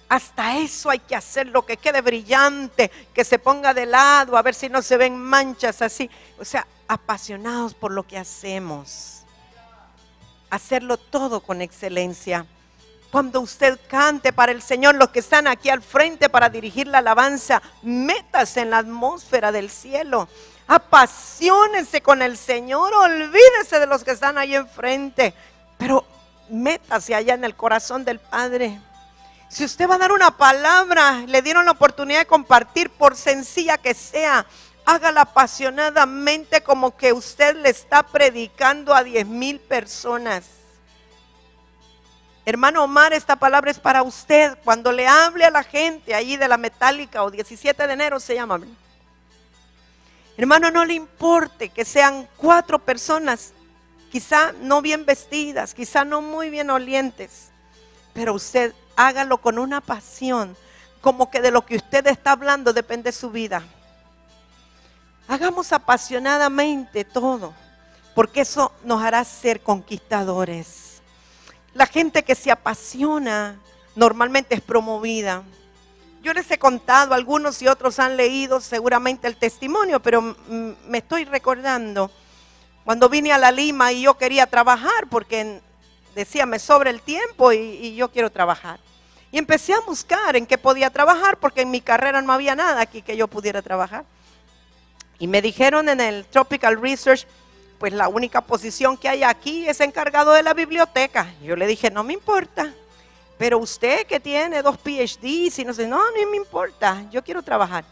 Hasta eso hay que hacerlo, que quede brillante, que se ponga de lado, a ver si no se ven manchas así. O sea, apasionados por lo que hacemos. Hacerlo todo con excelencia. Cuando usted cante para el Señor, los que están aquí al frente para dirigir la alabanza, métase en la atmósfera del cielo. Apasiónese con el Señor, olvídese de los que están ahí enfrente, pero métase allá en el corazón del Padre. Si usted va a dar una palabra, le dieron la oportunidad de compartir, por sencilla que sea, hágala apasionadamente como que usted le está predicando a diez mil personas. Hermano Omar, esta palabra es para usted. Cuando le hable a la gente allí de la metálica o 17 de enero se llama. Hermano, no le importe que sean cuatro personas, quizá no bien vestidas, quizá no muy bien olientes, pero usted hágalo con una pasión, como que de lo que usted está hablando depende su vida. Hagamos apasionadamente todo, porque eso nos hará ser conquistadores. La gente que se apasiona normalmente es promovida. Yo les he contado, algunos y otros han leído seguramente el testimonio, pero me estoy recordando cuando vine a la Lima y yo quería trabajar porque decía, me sobra el tiempo y, y yo quiero trabajar. Y empecé a buscar en qué podía trabajar porque en mi carrera no había nada aquí que yo pudiera trabajar. Y me dijeron en el Tropical Research pues la única posición que hay aquí es encargado de la biblioteca. Yo le dije, no me importa, pero usted que tiene dos PhDs y no sé, no, ni me importa, yo quiero trabajar.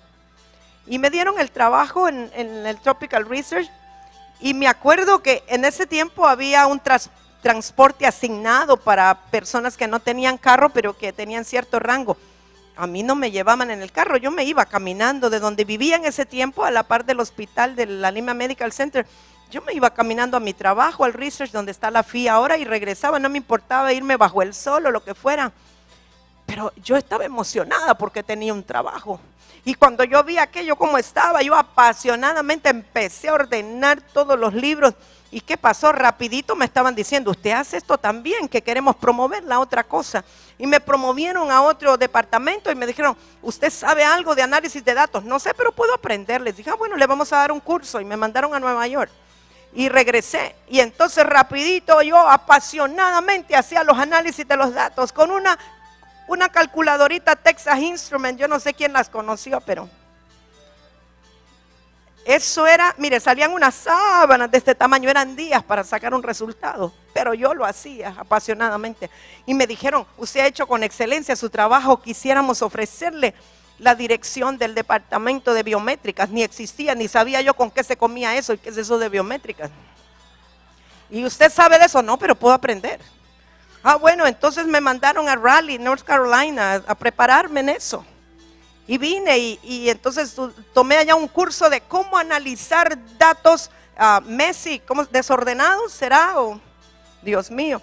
Y me dieron el trabajo en, el Tropical Research y me acuerdo que en ese tiempo había un transporte asignado para personas que no tenían carro, pero que tenían cierto rango. A mí no me llevaban en el carro, yo me iba caminando de donde vivía en ese tiempo a la par del hospital de la Lima Medical Center yo me iba caminando a mi trabajo, al research donde está la FIA ahora y regresaba, no me importaba irme bajo el sol o lo que fuera. Pero yo estaba emocionada porque tenía un trabajo. Y cuando yo vi aquello como estaba, yo apasionadamente empecé a ordenar todos los libros. ¿Y qué pasó? Rapidito me estaban diciendo, usted hace esto también, que queremos promover la otra cosa. Y me promovieron a otro departamento y me dijeron, usted sabe algo de análisis de datos. No sé, pero puedo aprender. Les dije, ah, bueno, le vamos a dar un curso. Y me mandaron a Nueva York y regresé. Y entonces rapidito yo apasionadamente hacía los análisis de los datos con una, una calculadorita Texas Instrument. Yo no sé quién las conoció, pero eso era, mire, salían unas sábanas de este tamaño, eran días para sacar un resultado, pero yo lo hacía apasionadamente. Y me dijeron, usted ha hecho con excelencia su trabajo, quisiéramos ofrecerle la dirección del departamento de biométricas, ni existía, ni sabía yo con qué se comía eso y qué es eso de biométricas. Y usted sabe de eso, no, pero puedo aprender. Ah, bueno, entonces me mandaron a Raleigh, North Carolina, a, prepararme en eso. Y vine y, entonces tomé allá un curso de cómo analizar datos ah, Messi, ¿cómo desordenados será? o Dios mío.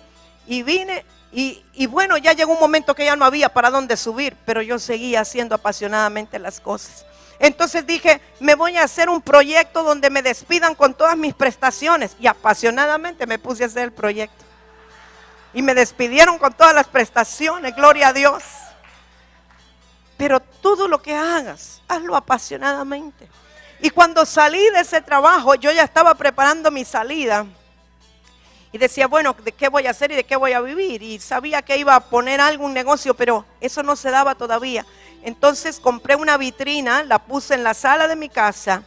Y vine y, bueno, ya llegó un momento que ya no había para dónde subir, pero yo seguía haciendo apasionadamente las cosas. Entonces dije, me voy a hacer un proyecto donde me despidan con todas mis prestaciones. Y apasionadamente me puse a hacer el proyecto. Y me despidieron con todas las prestaciones, gloria a Dios. Pero todo lo que hagas, hazlo apasionadamente. Y cuando salí de ese trabajo, yo ya estaba preparando mi salida y decía, bueno, ¿de qué voy a hacer y de qué voy a vivir? Y sabía que iba a poner algún negocio, pero eso no se daba todavía. Entonces compré una vitrina, la puse en la sala de mi casa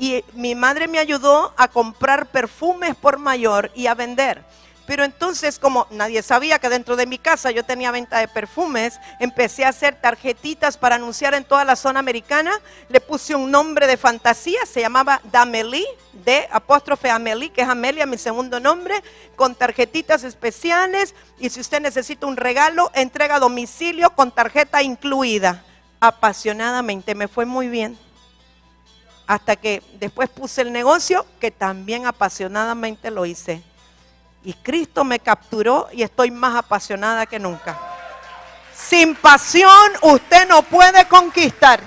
y mi madre me ayudó a comprar perfumes por mayor y a vender. Pero entonces como nadie sabía que dentro de mi casa yo tenía venta de perfumes, empecé a hacer tarjetitas para anunciar en toda la zona americana. Le puse un nombre de fantasía, se llamaba Damelie, de apóstrofe Amelie, que es Amelia, mi segundo nombre, con tarjetitas especiales. Y si usted necesita un regalo, entrega a domicilio con tarjeta incluida. Apasionadamente, me fue muy bien hasta que después puse el negocio, que también apasionadamente lo hice. Y Cristo me capturó y estoy más apasionada que nunca. Sin pasión usted no puede conquistar.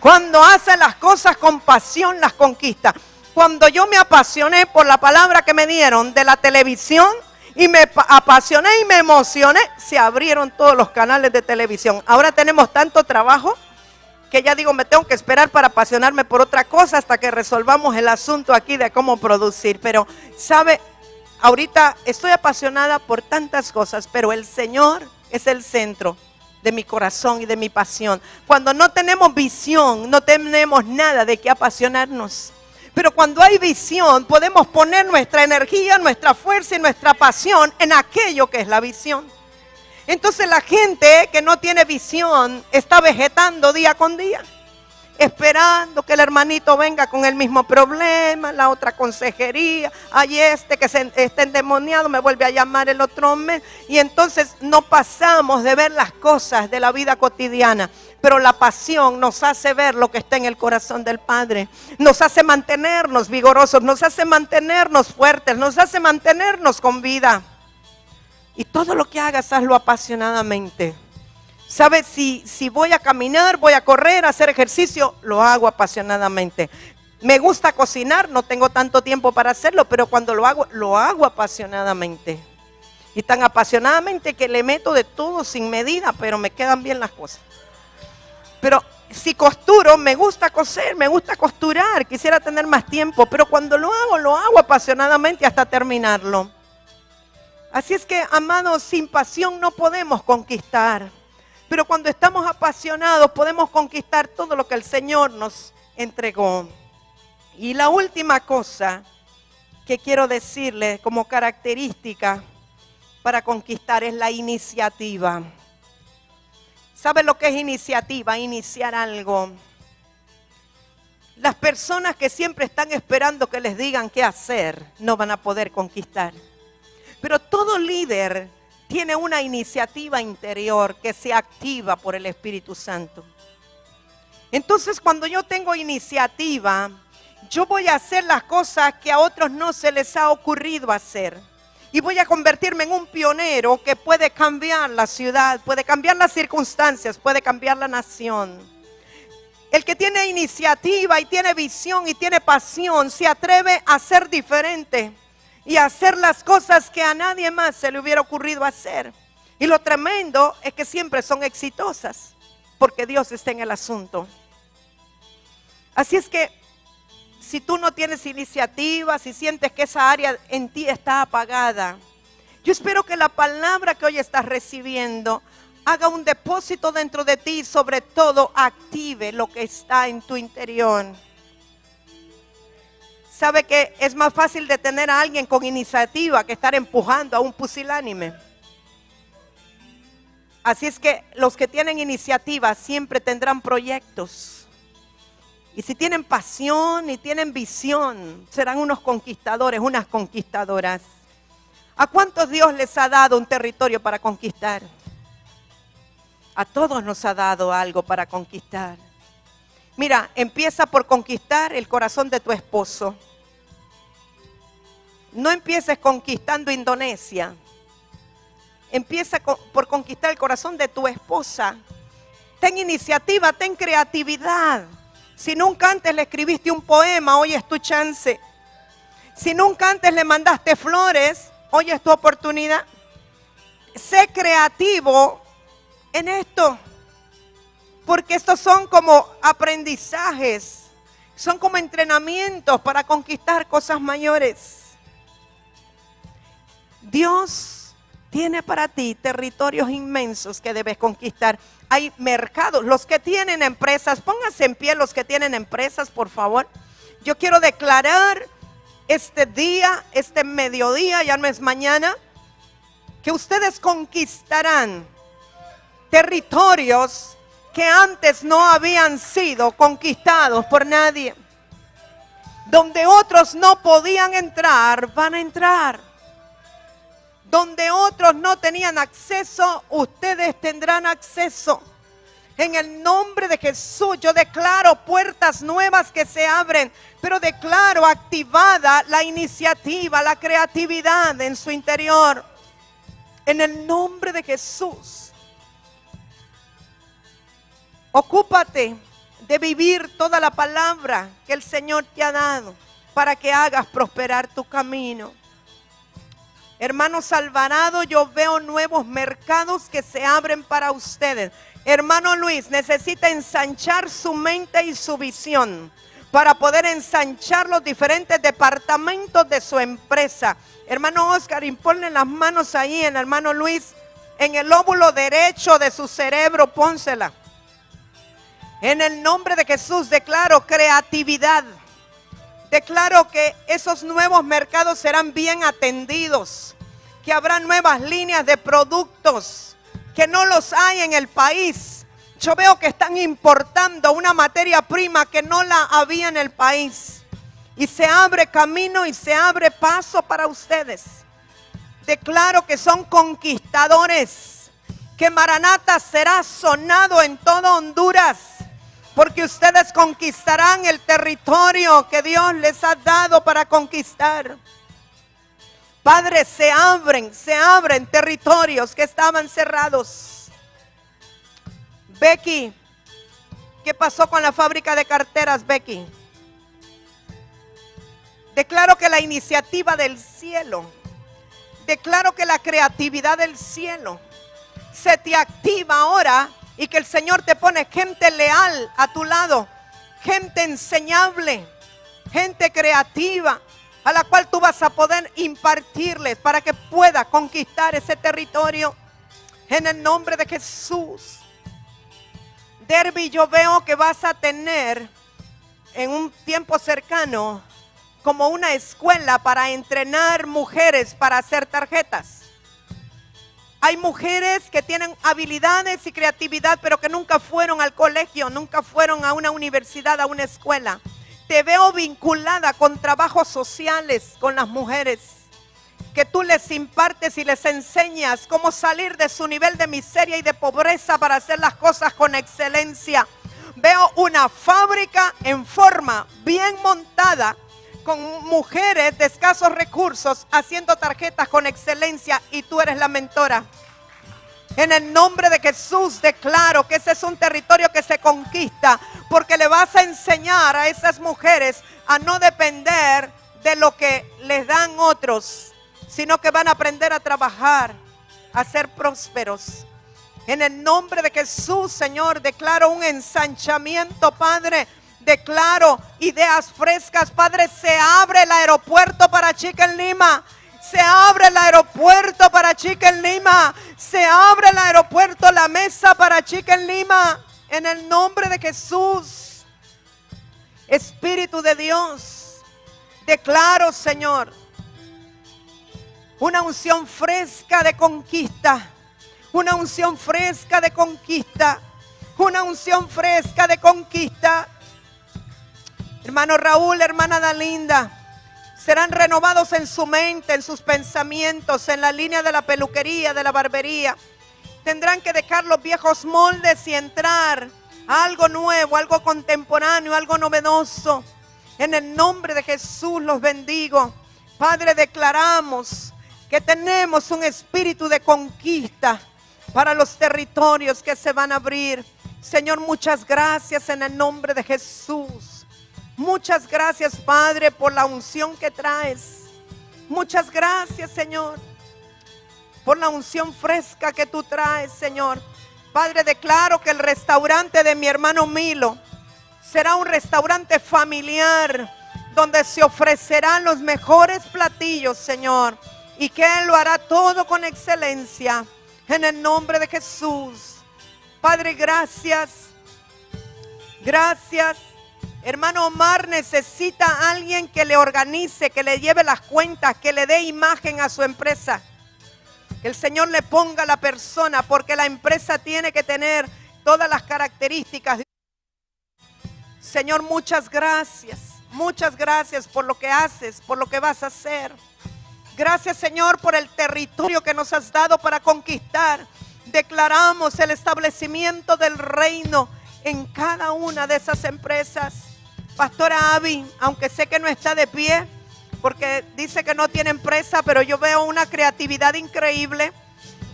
Cuando hace las cosas con pasión, las conquista. Cuando yo me apasioné por la palabra que me dieron de la televisión y me apasioné y me emocioné, se abrieron todos los canales de televisión. Ahora tenemos tanto trabajo que ya digo, me tengo que esperar para apasionarme por otra cosa hasta que resolvamos el asunto aquí de cómo producir. Pero, ¿sabe? Ahorita estoy apasionada por tantas cosas, pero el Señor es el centro de mi corazón y de mi pasión. Cuando no tenemos visión, no tenemos nada de qué apasionarnos. Pero cuando hay visión, podemos poner nuestra energía, nuestra fuerza y nuestra pasión en aquello que es la visión. Entonces la gente que no tiene visión está vegetando día con día, esperando que el hermanito venga con el mismo problema, la otra consejería, hay este que se, está endemoniado, me vuelve a llamar el otro hombre, y entonces no pasamos de ver las cosas de la vida cotidiana. Pero la pasión nos hace ver lo que está en el corazón del Padre. Nos hace mantenernos vigorosos, nos hace mantenernos fuertes, nos hace mantenernos con vida. Y todo lo que hagas, hazlo apasionadamente. ¿Sabes? Si, si voy a caminar, voy a correr, a hacer ejercicio, lo hago apasionadamente. Me gusta cocinar, no tengo tanto tiempo para hacerlo, pero cuando lo hago, lo hago apasionadamente. Y tan apasionadamente que le meto de todo sin medida, pero me quedan bien las cosas. Pero si costuro, me gusta coser, me gusta costurar, quisiera tener más tiempo, pero cuando lo hago, lo hago apasionadamente hasta terminarlo. Así es que, amados, sin pasión no podemos conquistar. Pero cuando estamos apasionados podemos conquistar todo lo que el Señor nos entregó. Y la última cosa que quiero decirles como característica para conquistar es la iniciativa. ¿Saben lo que es iniciativa? Iniciar algo. Las personas que siempre están esperando que les digan qué hacer no van a poder conquistar. Pero todo líder tiene una iniciativa interior que se activa por el Espíritu Santo. Entonces cuando yo tengo iniciativa, yo voy a hacer las cosas que a otros no se les ha ocurrido hacer. Y voy a convertirme en un pionero que puede cambiar la ciudad, puede cambiar las circunstancias, puede cambiar la nación. El que tiene iniciativa y tiene visión y tiene pasión se atreve a ser diferente y hacer las cosas que a nadie más se le hubiera ocurrido hacer. Y lo tremendo es que siempre son exitosas porque Dios está en el asunto. Así es que si tú no tienes iniciativas y sientes que esa área en ti está apagada, yo espero que la palabra que hoy estás recibiendo haga un depósito dentro de ti y sobre todo active lo que está en tu interior sabe que es más fácil detener a alguien con iniciativa que estar empujando a un pusilánime. Así es que los que tienen iniciativa siempre tendrán proyectos. Y si tienen pasión y tienen visión, serán unos conquistadores, unas conquistadoras. ¿A cuántos Dios les ha dado un territorio para conquistar? A todos nos ha dado algo para conquistar. Mira, empieza por conquistar el corazón de tu esposo. No empieces conquistando Indonesia. Empieza por conquistar el corazón de tu esposa. Ten iniciativa, ten creatividad. Si nunca antes le escribiste un poema, hoy es tu chance. Si nunca antes le mandaste flores, hoy es tu oportunidad. Sé creativo en esto. Porque estos son como aprendizajes, son como entrenamientos para conquistar cosas mayores. Dios tiene para ti territorios inmensos que debes conquistar. Hay mercados, los que tienen empresas, pónganse en pie los que tienen empresas, por favor. Yo quiero declarar este día, este mediodía, ya no es mañana, que ustedes conquistarán territorios que antes no habían sido conquistados por nadie. Donde otros no podían entrar, van a entrar. Donde otros no tenían acceso, ustedes tendrán acceso. En el nombre de Jesús yo declaro puertas nuevas que se abren, pero declaro activada la iniciativa, la creatividad en su interior. En el nombre de Jesús. Ocúpate de vivir toda la palabra que el Señor te ha dado para que hagas prosperar tu camino. Hermanos Salvarado, yo veo nuevos mercados que se abren para ustedes. Hermano Luis, necesita ensanchar su mente y su visión para poder ensanchar los diferentes departamentos de su empresa. Hermano Oscar, imponen las manos ahí en hermano Luis, en el óvulo derecho de su cerebro, pónsela. En el nombre de Jesús declaro creatividad. Declaro que esos nuevos mercados serán bien atendidos, que habrá nuevas líneas de productos que no los hay en el país. Yo veo que están importando una materia prima que no la había en el país. Y se abre camino y se abre paso para ustedes. Declaro que son conquistadores, que Maranata será sonado en todo Honduras porque ustedes conquistarán el territorio que Dios les ha dado para conquistar. Padres, se abren, se abren territorios que estaban cerrados. Becky, ¿qué pasó con la fábrica de carteras, Becky? Declaro que la iniciativa del cielo, declaro que la creatividad del cielo se te activa ahora y que el Señor te pone gente leal a tu lado, gente enseñable, gente creativa, a la cual tú vas a poder impartirles para que pueda conquistar ese territorio en el nombre de Jesús. Derby, yo veo que vas a tener en un tiempo cercano como una escuela para entrenar mujeres para hacer tarjetas. Hay mujeres que tienen habilidades y creatividad, pero que nunca fueron al colegio, nunca fueron a una universidad, a una escuela. Te veo vinculada con trabajos sociales con las mujeres, que tú les impartes y les enseñas cómo salir de su nivel de miseria y de pobreza para hacer las cosas con excelencia. Veo una fábrica en forma, bien montada, con mujeres de escasos recursos haciendo tarjetas con excelencia y tú eres la mentora. En el nombre de Jesús declaro que ese es un territorio que se conquista porque le vas a enseñar a esas mujeres a no depender de lo que les dan otros, sino que van a aprender a trabajar, a ser prósperos. En el nombre de Jesús, Señor, declaro un ensanchamiento, Padre, Declaro ideas frescas. Padre, se abre el aeropuerto para Chica en Lima. Se abre el aeropuerto para Chica en Lima. Se abre el aeropuerto, la mesa para Chica en Lima. En el nombre de Jesús. Espíritu de Dios. Declaro, Señor, una unción fresca de conquista. Una unción fresca de conquista. Una unción fresca de conquista Hermano Raúl, hermana Dalinda, serán renovados en su mente, en sus pensamientos, en la línea de la peluquería, de la barbería. Tendrán que dejar los viejos moldes y entrar a algo nuevo, algo contemporáneo, algo novedoso. En el nombre de Jesús los bendigo. Padre, declaramos que tenemos un espíritu de conquista para los territorios que se van a abrir. Señor, muchas gracias en el nombre de Jesús. Muchas gracias, Padre, por la unción que traes. Muchas gracias, Señor, por la unción fresca que tú traes, Señor. Padre, declaro que el restaurante de mi hermano Milo será un restaurante familiar donde se ofrecerán los mejores platillos, Señor, y que Él lo hará todo con excelencia. En el nombre de Jesús. Padre, gracias. Gracias. Hermano Omar necesita a alguien que le organice, que le lleve las cuentas, que le dé imagen a su empresa. Que el Señor le ponga a la persona, porque la empresa tiene que tener todas las características. Señor, muchas gracias. Muchas gracias por lo que haces, por lo que vas a hacer. Gracias Señor por el territorio que nos has dado para conquistar. Declaramos el establecimiento del reino en cada una de esas empresas. Pastora Abby, aunque sé que no está de pie, porque dice que no tiene empresa, pero yo veo una creatividad increíble.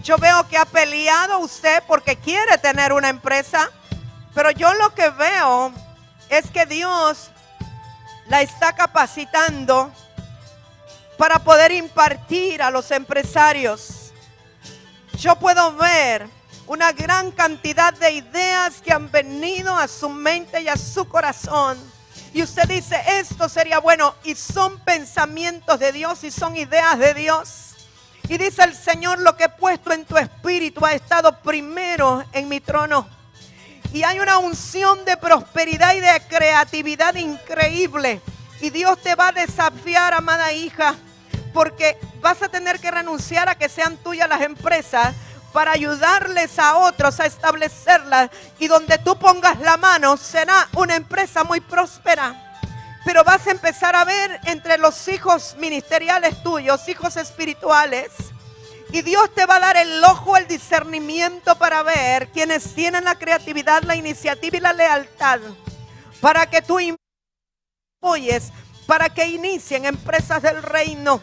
Yo veo que ha peleado usted porque quiere tener una empresa, pero yo lo que veo es que Dios la está capacitando para poder impartir a los empresarios. Yo puedo ver una gran cantidad de ideas que han venido a su mente y a su corazón y usted dice, esto sería bueno, y son pensamientos de Dios y son ideas de Dios. Y dice el Señor, lo que he puesto en tu espíritu ha estado primero en mi trono. Y hay una unción de prosperidad y de creatividad increíble. Y Dios te va a desafiar, amada hija, porque vas a tener que renunciar a que sean tuyas las empresas para ayudarles a otros a establecerla. Y donde tú pongas la mano será una empresa muy próspera. Pero vas a empezar a ver entre los hijos ministeriales tuyos, hijos espirituales, y Dios te va a dar el ojo, el discernimiento para ver quienes tienen la creatividad, la iniciativa y la lealtad. Para que tú apoyes, para que inicien empresas del reino.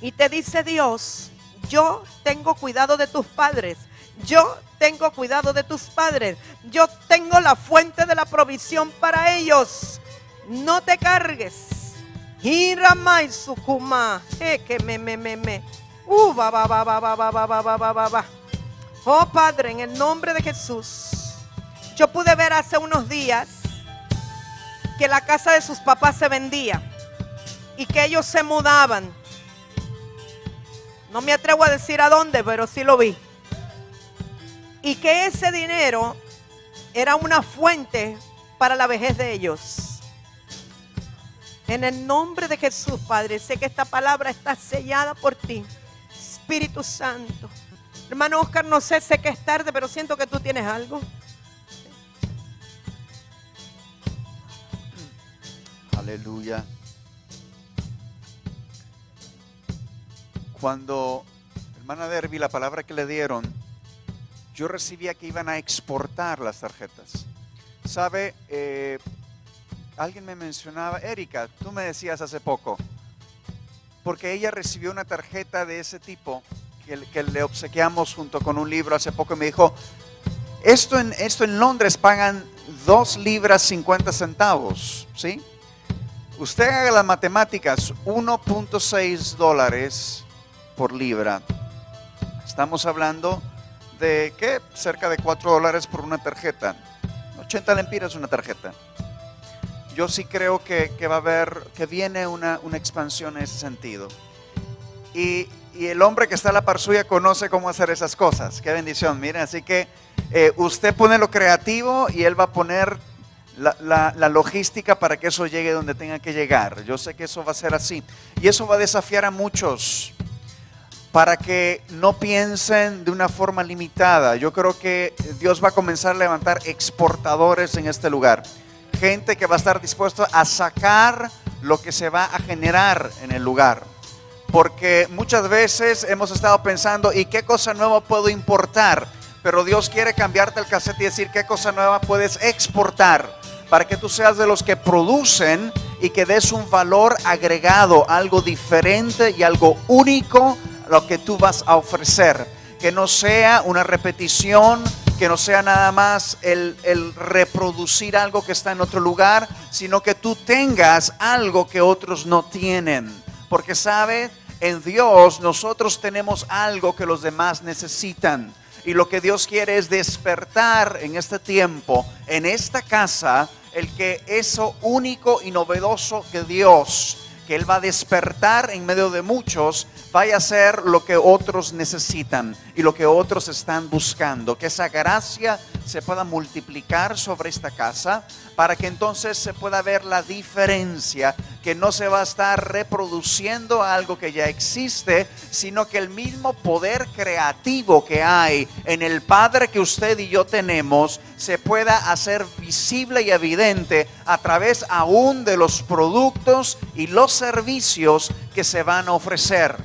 Y te dice Dios, yo tengo cuidado de tus padres. Yo tengo cuidado de tus padres. Yo tengo la fuente de la provisión para ellos. No te cargues. Hiramai sukuma. que me me me me. Oh Padre, en el nombre de Jesús. Yo pude ver hace unos días que la casa de sus papás se vendía y que ellos se mudaban no me atrevo a decir a dónde, pero sí lo vi. Y que ese dinero era una fuente para la vejez de ellos. En el nombre de Jesús, Padre, sé que esta palabra está sellada por ti, Espíritu Santo. Hermano Oscar, no sé, sé que es tarde, pero siento que tú tienes algo. Aleluya. Cuando, hermana Derby, la palabra que le dieron, yo recibía que iban a exportar las tarjetas. ¿Sabe? Eh, alguien me mencionaba, Erika, tú me decías hace poco, porque ella recibió una tarjeta de ese tipo que, le obsequiamos junto con un libro hace poco y me dijo, esto en, esto en Londres pagan 2 libras 50 centavos, ¿sí? Usted haga las matemáticas, 1.6 dólares por libra. Estamos hablando de qué? Cerca de 4 dólares por una tarjeta. 80 lempiras una tarjeta. Yo sí creo que, va a haber, que viene una, expansión en ese sentido. Y, el hombre que está a la par suya conoce cómo hacer esas cosas. Qué bendición, miren. Así que eh, usted pone lo creativo y él va a poner la, logística para que eso llegue donde tenga que llegar. Yo sé que eso va a ser así. Y eso va a desafiar a muchos para que no piensen de una forma limitada. Yo creo que Dios va a comenzar a levantar exportadores en este lugar. Gente que va a estar dispuesto a sacar lo que se va a generar en el lugar. Porque muchas veces hemos estado pensando, ¿y qué cosa nueva puedo importar? Pero Dios quiere cambiarte el cassette y decir, ¿qué cosa nueva puedes exportar? Para que tú seas de los que producen y que des un valor agregado, algo diferente y algo único lo que tú vas a ofrecer. Que no sea una repetición, que no sea nada más el, reproducir algo que está en otro lugar, sino que tú tengas algo que otros no tienen. Porque, sabe En Dios nosotros tenemos algo que los demás necesitan. Y lo que Dios quiere es despertar en este tiempo, en esta casa, el que eso único y novedoso que Dios que Él va a despertar en medio de muchos, vaya a ser lo que otros necesitan y lo que otros están buscando. Que esa gracia se pueda multiplicar sobre esta casa para que entonces se pueda ver la diferencia, que no se va a estar reproduciendo algo que ya existe, sino que el mismo poder creativo que hay en el Padre que usted y yo tenemos, se pueda hacer visible y evidente a través aún de los productos y los servicios que se van a ofrecer.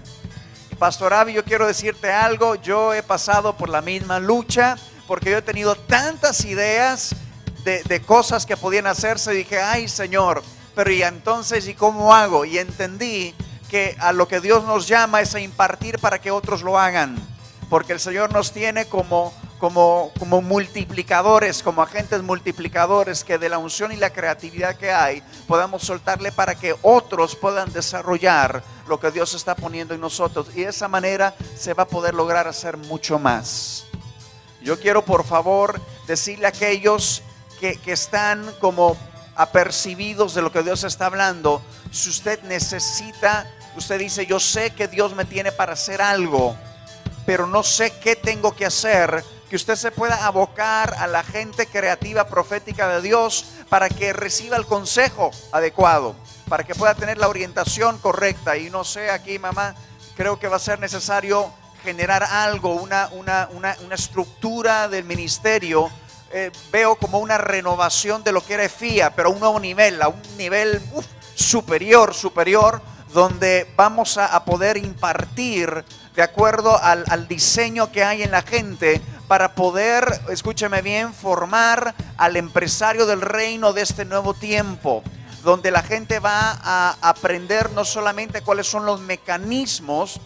Pastor Avi yo quiero decirte algo, yo he pasado por la misma lucha porque yo he tenido tantas ideas de, cosas que podían hacerse, y dije, ay Señor, pero y entonces, ¿y cómo hago? Y entendí que a lo que Dios nos llama es a impartir para que otros lo hagan, porque el Señor nos tiene como como, multiplicadores, como agentes multiplicadores, que de la unción y la creatividad que hay podamos soltarle para que otros puedan desarrollar lo que Dios está poniendo en nosotros. Y de esa manera se va a poder lograr hacer mucho más. Yo quiero por favor decirle a aquellos que, que están como apercibidos de lo que Dios está hablando, si usted necesita, usted dice, yo sé que Dios me tiene para hacer algo, pero no sé qué tengo que hacer, que usted se pueda abocar a la gente creativa profética de Dios para que reciba el consejo adecuado, para que pueda tener la orientación correcta. Y no sé, aquí mamá, creo que va a ser necesario generar algo, una, una, estructura del ministerio. Eh, veo como una renovación de lo que era FIA, pero a un nuevo nivel, a un nivel superior, superior, donde vamos a poder impartir de acuerdo al, diseño que hay en la gente para poder, escúcheme bien, formar al empresario del reino de este nuevo tiempo donde la gente va a aprender no solamente cuáles son los mecanismos,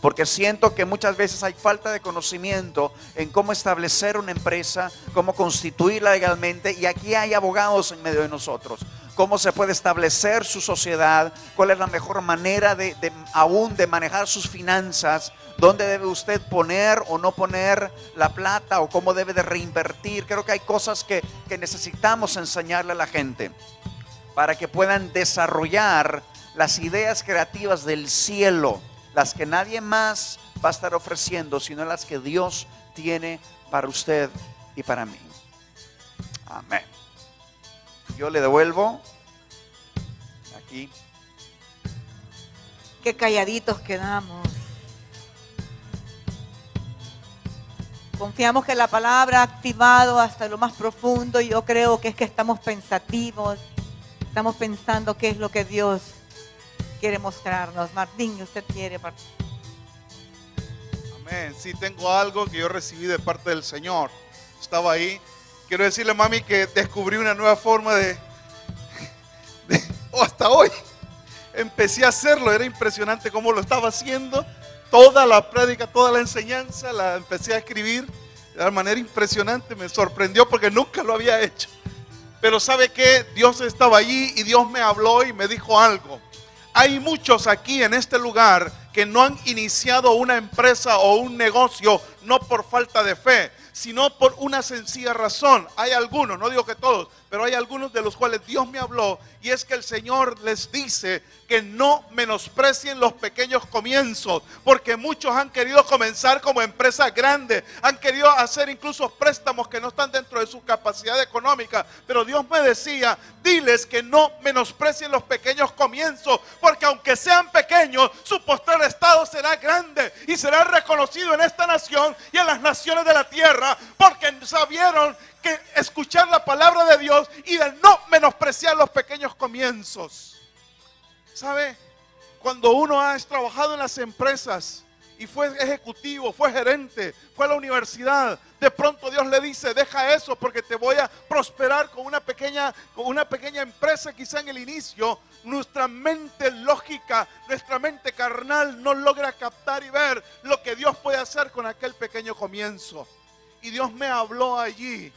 porque siento que muchas veces hay falta de conocimiento en cómo establecer una empresa, cómo constituirla legalmente, y aquí hay abogados en medio de nosotros cómo se puede establecer su sociedad, cuál es la mejor manera de, aún de manejar sus finanzas, dónde debe usted poner o no poner la plata o cómo debe de reinvertir. Creo que hay cosas que necesitamos enseñarle a la gente para que puedan desarrollar las ideas creativas del cielo, las que nadie más va a estar ofreciendo, sino las que Dios tiene para usted y para mí. Amén yo le devuelvo aquí. Qué calladitos quedamos. Confiamos que la palabra ha activado hasta lo más profundo y yo creo que es que estamos pensativos, estamos pensando qué es lo que Dios quiere mostrarnos. Martín, usted quiere participar. Amén. Sí, tengo algo que yo recibí de parte del Señor. Estaba ahí Quiero decirle mami que descubrí una nueva forma de, de oh, hasta hoy empecé a hacerlo, era impresionante cómo lo estaba haciendo, toda la prédica, toda la enseñanza, la empecé a escribir de manera impresionante, me sorprendió porque nunca lo había hecho. Pero sabe que Dios estaba allí y Dios me habló y me dijo algo. Hay muchos aquí en este lugar que no han iniciado una empresa o un negocio, no por falta de fe, sino por una sencilla razón. Hay algunos, no digo que todos, pero hay algunos de los cuales Dios me habló y es que el Señor les dice que no menosprecien los pequeños comienzos, porque muchos han querido comenzar como empresas grandes, han querido hacer incluso préstamos que no están dentro de su capacidad económica, pero Dios me decía, diles que no menosprecien los pequeños comienzos, porque aunque sean pequeños, su postrer estado será grande y será reconocido en esta nación y en las naciones de la tierra, porque sabieron que escuchar la palabra de Dios y de no menospreciar los pequeños comienzos. ¿Sabe? Cuando uno ha trabajado en las empresas y fue ejecutivo, fue gerente, fue a la universidad, de pronto Dios le dice, deja eso porque te voy a prosperar con una pequeña, con una pequeña empresa quizá en el inicio. Nuestra mente lógica, nuestra mente carnal no logra captar y ver lo que Dios puede hacer con aquel pequeño comienzo. Y Dios me habló allí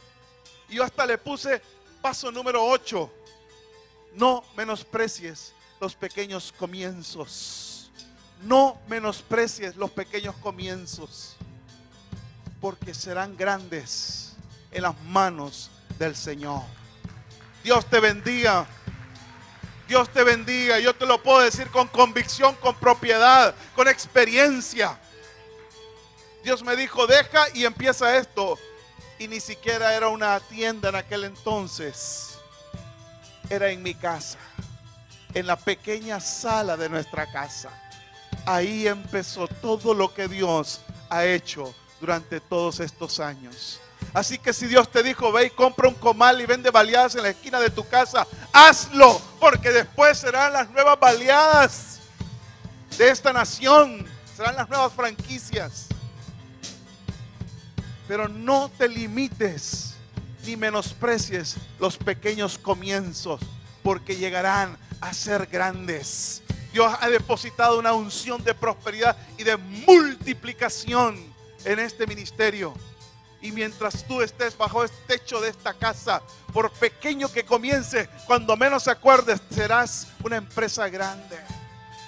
y yo hasta le puse paso número 8. No menosprecies los pequeños comienzos. No menosprecies los pequeños comienzos. Porque serán grandes en las manos del Señor. Dios te bendiga. Dios te bendiga. Yo te lo puedo decir con convicción, con propiedad, con experiencia. Dios me dijo, deja y empieza esto y ni siquiera era una tienda en aquel entonces. Era en mi casa, en la pequeña sala de nuestra casa. Ahí empezó todo lo que Dios ha hecho durante todos estos años. Así que si Dios te dijo, ve y compra un comal y vende baleadas en la esquina de tu casa, hazlo, porque después serán las nuevas baleadas de esta nación, serán las nuevas franquicias. Pero no te limites ni menosprecies los pequeños comienzos, porque llegarán a ser grandes. Dios ha depositado una unción de prosperidad y de multiplicación en este ministerio. Y mientras tú estés bajo el este techo de esta casa, por pequeño que comience, cuando menos acuerdes, serás una empresa grande.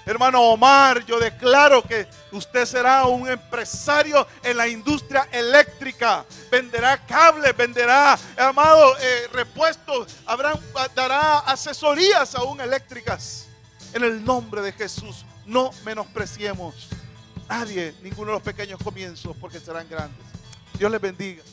Hermano Omar, yo declaro que usted será un empresario en la industria eléctrica. Venderá cables, venderá, amado, eh, repuestos, dará asesorías aún eléctricas. En el nombre de Jesús, no menospreciemos nadie, ninguno de los pequeños comienzos, porque serán grandes. Dios les bendiga.